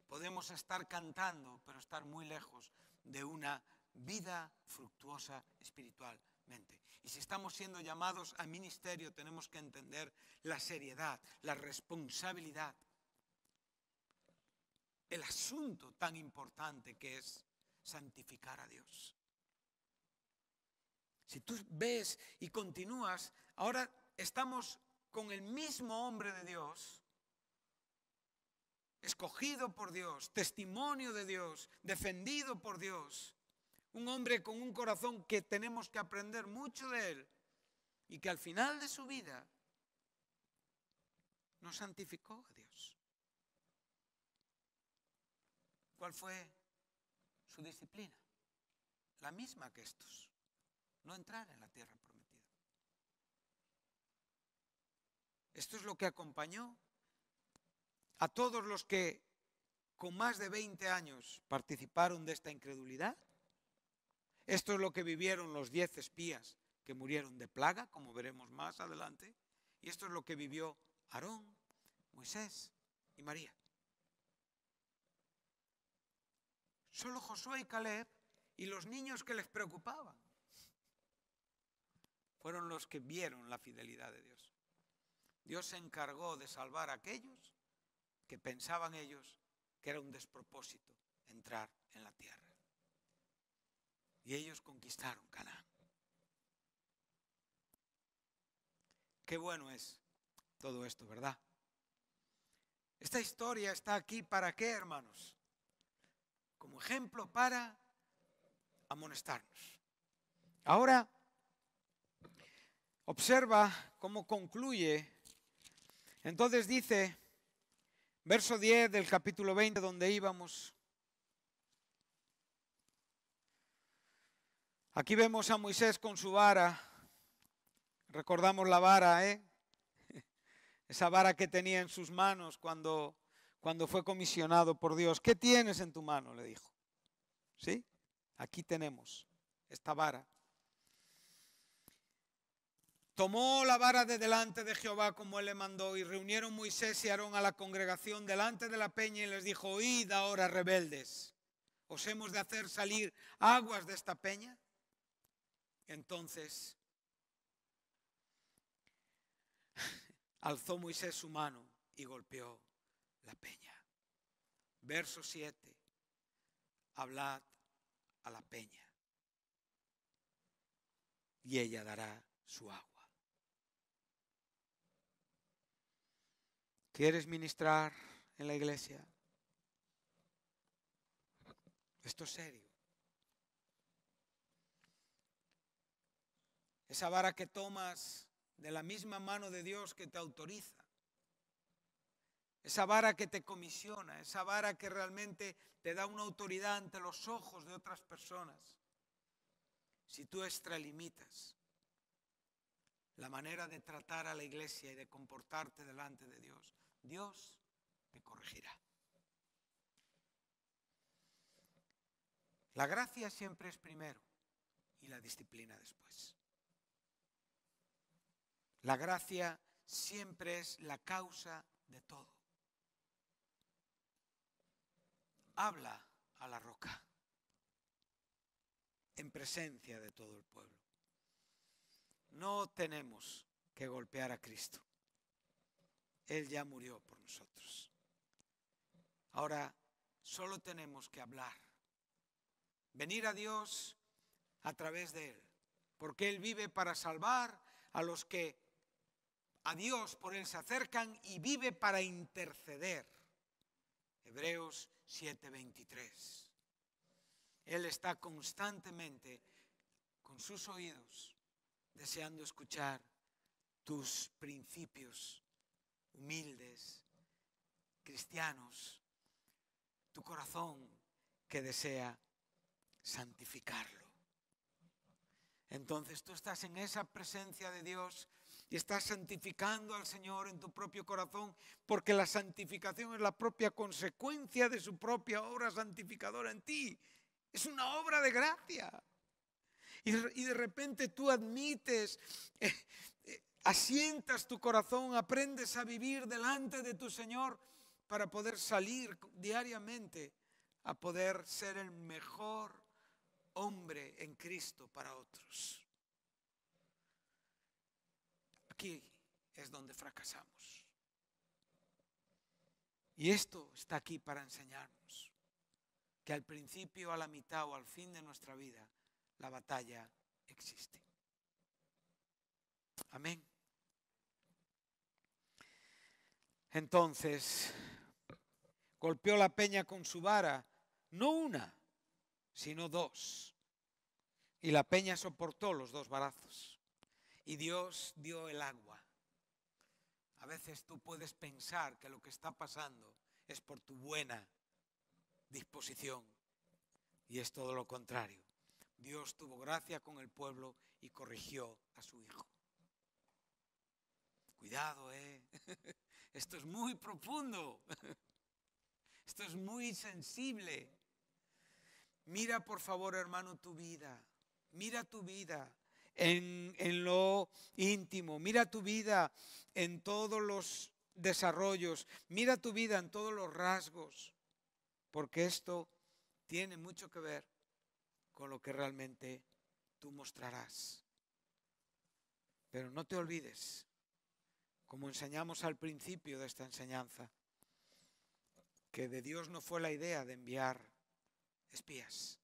Podemos estar cantando, pero estar muy lejos de una vida fructuosa espiritualmente. Y si estamos siendo llamados a ministerio, tenemos que entender la seriedad, la responsabilidad, el asunto tan importante que es santificar a Dios. Si tú ves y continúas, ahora estamos con el mismo hombre de Dios, escogido por Dios, testimonio de Dios, defendido por Dios, un hombre con un corazón que tenemos que aprender mucho de él y que al final de su vida nos santificó a Dios. ¿Cuál fue su disciplina? La misma que estos, no entrar en la tierra Esto es lo que acompañó a todos los que con más de 20 años participaron de esta incredulidad. Esto es lo que vivieron los 10 espías que murieron de plaga, como veremos más adelante. Y esto es lo que vivió Aarón, Moisés y María. Solo Josué y Caleb y los niños que les preocupaban fueron los que vieron la fidelidad de Dios. Dios se encargó de salvar a aquellos que pensaban ellos que era un despropósito entrar en la tierra. Y ellos conquistaron Canaán. Qué bueno es todo esto, ¿verdad? Esta historia está aquí para qué, hermanos? Como ejemplo para amonestarnos. Ahora, observa cómo concluye entonces dice, verso 10 del capítulo 20, donde íbamos, Aquí vemos a Moisés con su vara. Recordamos la vara, ¿eh? Esa vara que tenía en sus manos cuando, cuando fue comisionado por Dios. ¿Qué tienes en tu mano? le dijo. ¿Sí? Aquí tenemos esta vara. Tomó la vara de delante de Jehová como él le mandó y reunieron Moisés y Aarón a la congregación delante de la peña y les dijo, oíd ahora rebeldes, ¿os hemos de hacer salir aguas de esta peña? Entonces alzó Moisés su mano y golpeó la peña. Verso 7. Hablad a la peña y ella dará su agua. ¿Quieres ministrar en la iglesia? Esto es serio. Esa vara que tomas de la misma mano de Dios que te autoriza. Esa vara que te comisiona, esa vara que realmente te da una autoridad ante los ojos de otras personas. Si tú extralimitas la manera de tratar a la iglesia y de comportarte delante de Dios, Dios te corregirá. La gracia siempre es primero y la disciplina después. La gracia siempre es la causa de todo. Habla a la roca en presencia de todo el pueblo. No tenemos que golpear a Cristo. Él ya murió por nosotros. Ahora solo tenemos que hablar. Venir a Dios a través de Él. Porque Él vive para salvar a los que a Dios por Él se acercan y vive para interceder. Hebreos 7:23. Él está constantemente con sus oídos deseando escuchar tus principios humildes, cristianos, tu corazón que desea santificarlo. Entonces tú estás en esa presencia de Dios y estás santificando al Señor en tu propio corazón, porque la santificación es la propia consecuencia de su propia obra santificadora en ti. Es una obra de gracia. Y, de repente tú admites eh, asientas tu corazón, aprendes a vivir delante de tu Señor para poder salir diariamente a poder ser el mejor hombre en Cristo para otros. Aquí es donde fracasamos. Y esto está aquí para enseñarnos que al principio, a la mitad o al fin de nuestra vida, la batalla existe. Amén. Entonces golpeó la peña con su vara, no una, sino dos. Y la peña soportó los dos barazos Y Dios dio el agua. A veces tú puedes pensar que lo que está pasando es por tu buena disposición. Y es todo lo contrario. Dios tuvo gracia con el pueblo y corrigió a su hijo. Cuidado, ¿eh? Esto es muy profundo. Esto es muy sensible. Mira, por favor, hermano, tu vida. Mira tu vida en, en lo íntimo. Mira tu vida en todos los desarrollos. Mira tu vida en todos los rasgos. Porque esto tiene mucho que ver con lo que realmente tú mostrarás. Pero no te olvides como enseñamos al principio de esta enseñanza, que de Dios no fue la idea de enviar espías.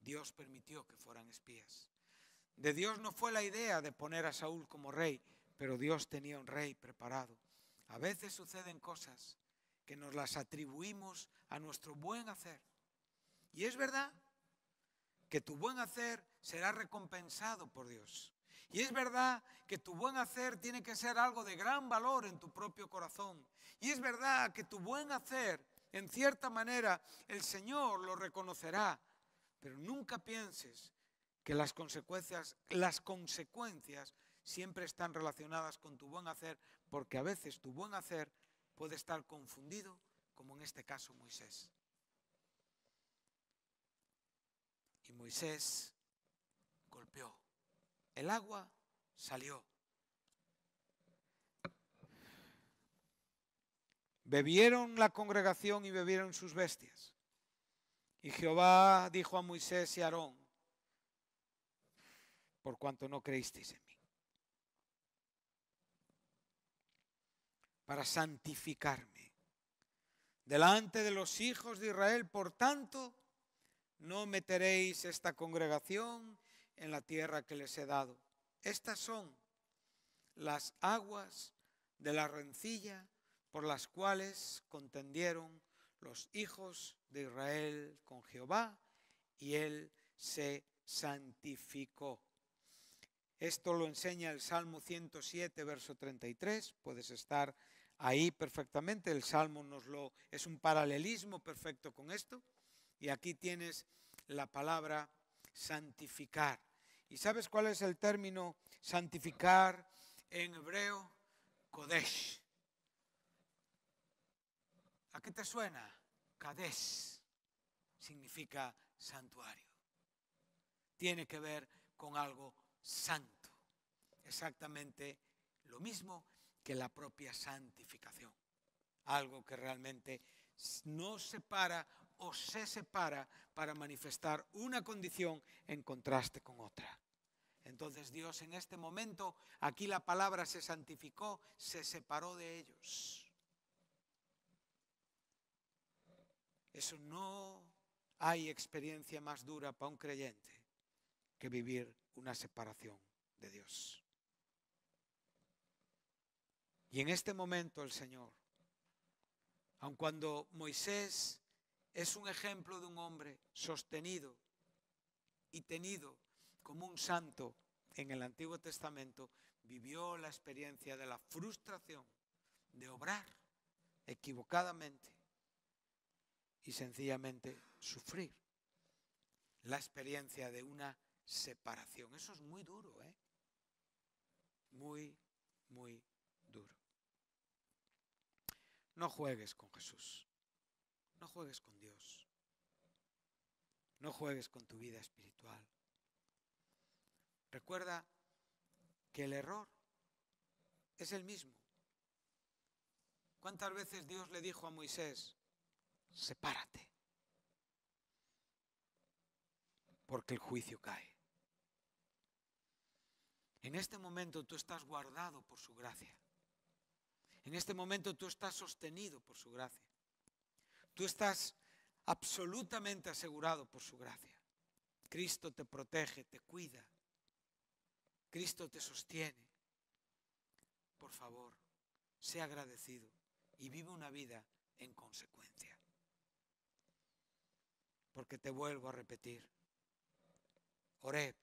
Dios permitió que fueran espías. De Dios no fue la idea de poner a Saúl como rey, pero Dios tenía un rey preparado. A veces suceden cosas que nos las atribuimos a nuestro buen hacer. Y es verdad que tu buen hacer será recompensado por Dios. Y es verdad que tu buen hacer tiene que ser algo de gran valor en tu propio corazón. Y es verdad que tu buen hacer, en cierta manera, el Señor lo reconocerá. Pero nunca pienses que las consecuencias, las consecuencias siempre están relacionadas con tu buen hacer, porque a veces tu buen hacer puede estar confundido, como en este caso Moisés. Y Moisés golpeó el agua salió. Bebieron la congregación y bebieron sus bestias. Y Jehová dijo a Moisés y a Aarón, por cuanto no creísteis en mí, para santificarme delante de los hijos de Israel, por tanto, no meteréis esta congregación en la tierra que les he dado. Estas son las aguas de la rencilla por las cuales contendieron los hijos de Israel con Jehová y él se santificó. Esto lo enseña el Salmo 107, verso 33. Puedes estar ahí perfectamente. El Salmo nos lo es un paralelismo perfecto con esto. Y aquí tienes la palabra santificar. ¿Y sabes cuál es el término santificar en hebreo? Kodesh. ¿A qué te suena? Kadesh significa santuario. Tiene que ver con algo santo. Exactamente lo mismo que la propia santificación. Algo que realmente no separa o se separa para manifestar una condición en contraste con otra. Entonces Dios en este momento, aquí la palabra se santificó, se separó de ellos. Eso no hay experiencia más dura para un creyente que vivir una separación de Dios. Y en este momento el Señor, aun cuando Moisés es un ejemplo de un hombre sostenido y tenido como un santo en el Antiguo Testamento, vivió la experiencia de la frustración de obrar equivocadamente y sencillamente sufrir la experiencia de una separación. Eso es muy duro, ¿eh? Muy, muy duro. No juegues con Jesús. No juegues con Dios. No juegues con tu vida espiritual. Recuerda que el error es el mismo. ¿Cuántas veces Dios le dijo a Moisés, sepárate? Porque el juicio cae. En este momento tú estás guardado por su gracia. En este momento tú estás sostenido por su gracia. Tú estás absolutamente asegurado por su gracia. Cristo te protege, te cuida. Cristo te sostiene. Por favor, sea agradecido y vive una vida en consecuencia. Porque te vuelvo a repetir, Oreb,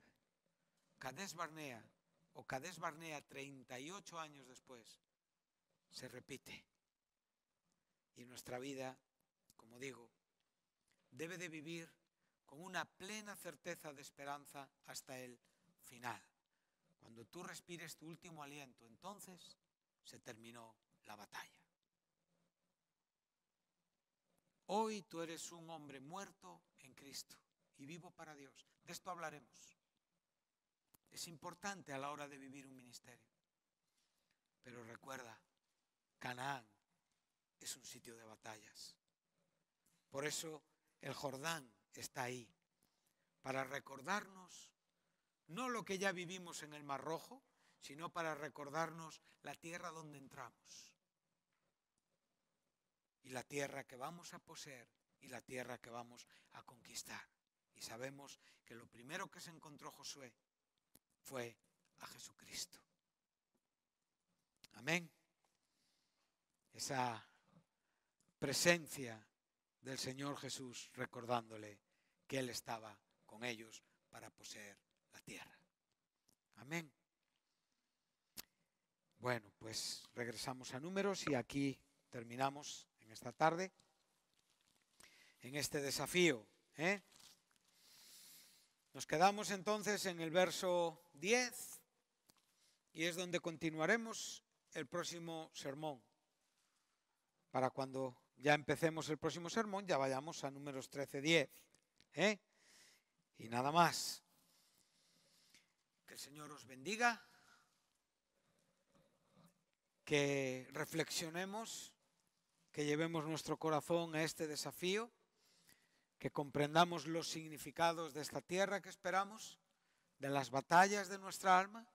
Cades Barnea o Cades Barnea 38 años después, se repite. Y nuestra vida digo, debe de vivir con una plena certeza de esperanza hasta el final. Cuando tú respires tu último aliento, entonces se terminó la batalla. Hoy tú eres un hombre muerto en Cristo y vivo para Dios. De esto hablaremos. Es importante a la hora de vivir un ministerio. Pero recuerda, Canaán es un sitio de batallas. Por eso el Jordán está ahí, para recordarnos no lo que ya vivimos en el Mar Rojo, sino para recordarnos la tierra donde entramos y la tierra que vamos a poseer y la tierra que vamos a conquistar. Y sabemos que lo primero que se encontró Josué fue a Jesucristo. Amén. Esa presencia del Señor Jesús recordándole que Él estaba con ellos para poseer la tierra. Amén. Bueno, pues regresamos a números y aquí terminamos en esta tarde, en este desafío. ¿eh? Nos quedamos entonces en el verso 10 y es donde continuaremos el próximo sermón para cuando ya empecemos el próximo sermón, ya vayamos a números 13, 10. ¿eh? Y nada más. Que el Señor os bendiga. Que reflexionemos, que llevemos nuestro corazón a este desafío, que comprendamos los significados de esta tierra que esperamos, de las batallas de nuestra alma,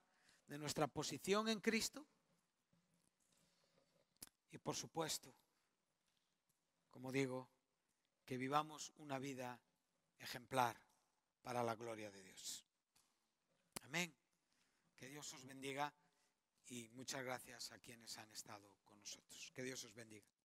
de nuestra posición en Cristo y por supuesto como digo, que vivamos una vida ejemplar para la gloria de Dios. Amén. Que Dios os bendiga y muchas gracias a quienes han estado con nosotros. Que Dios os bendiga.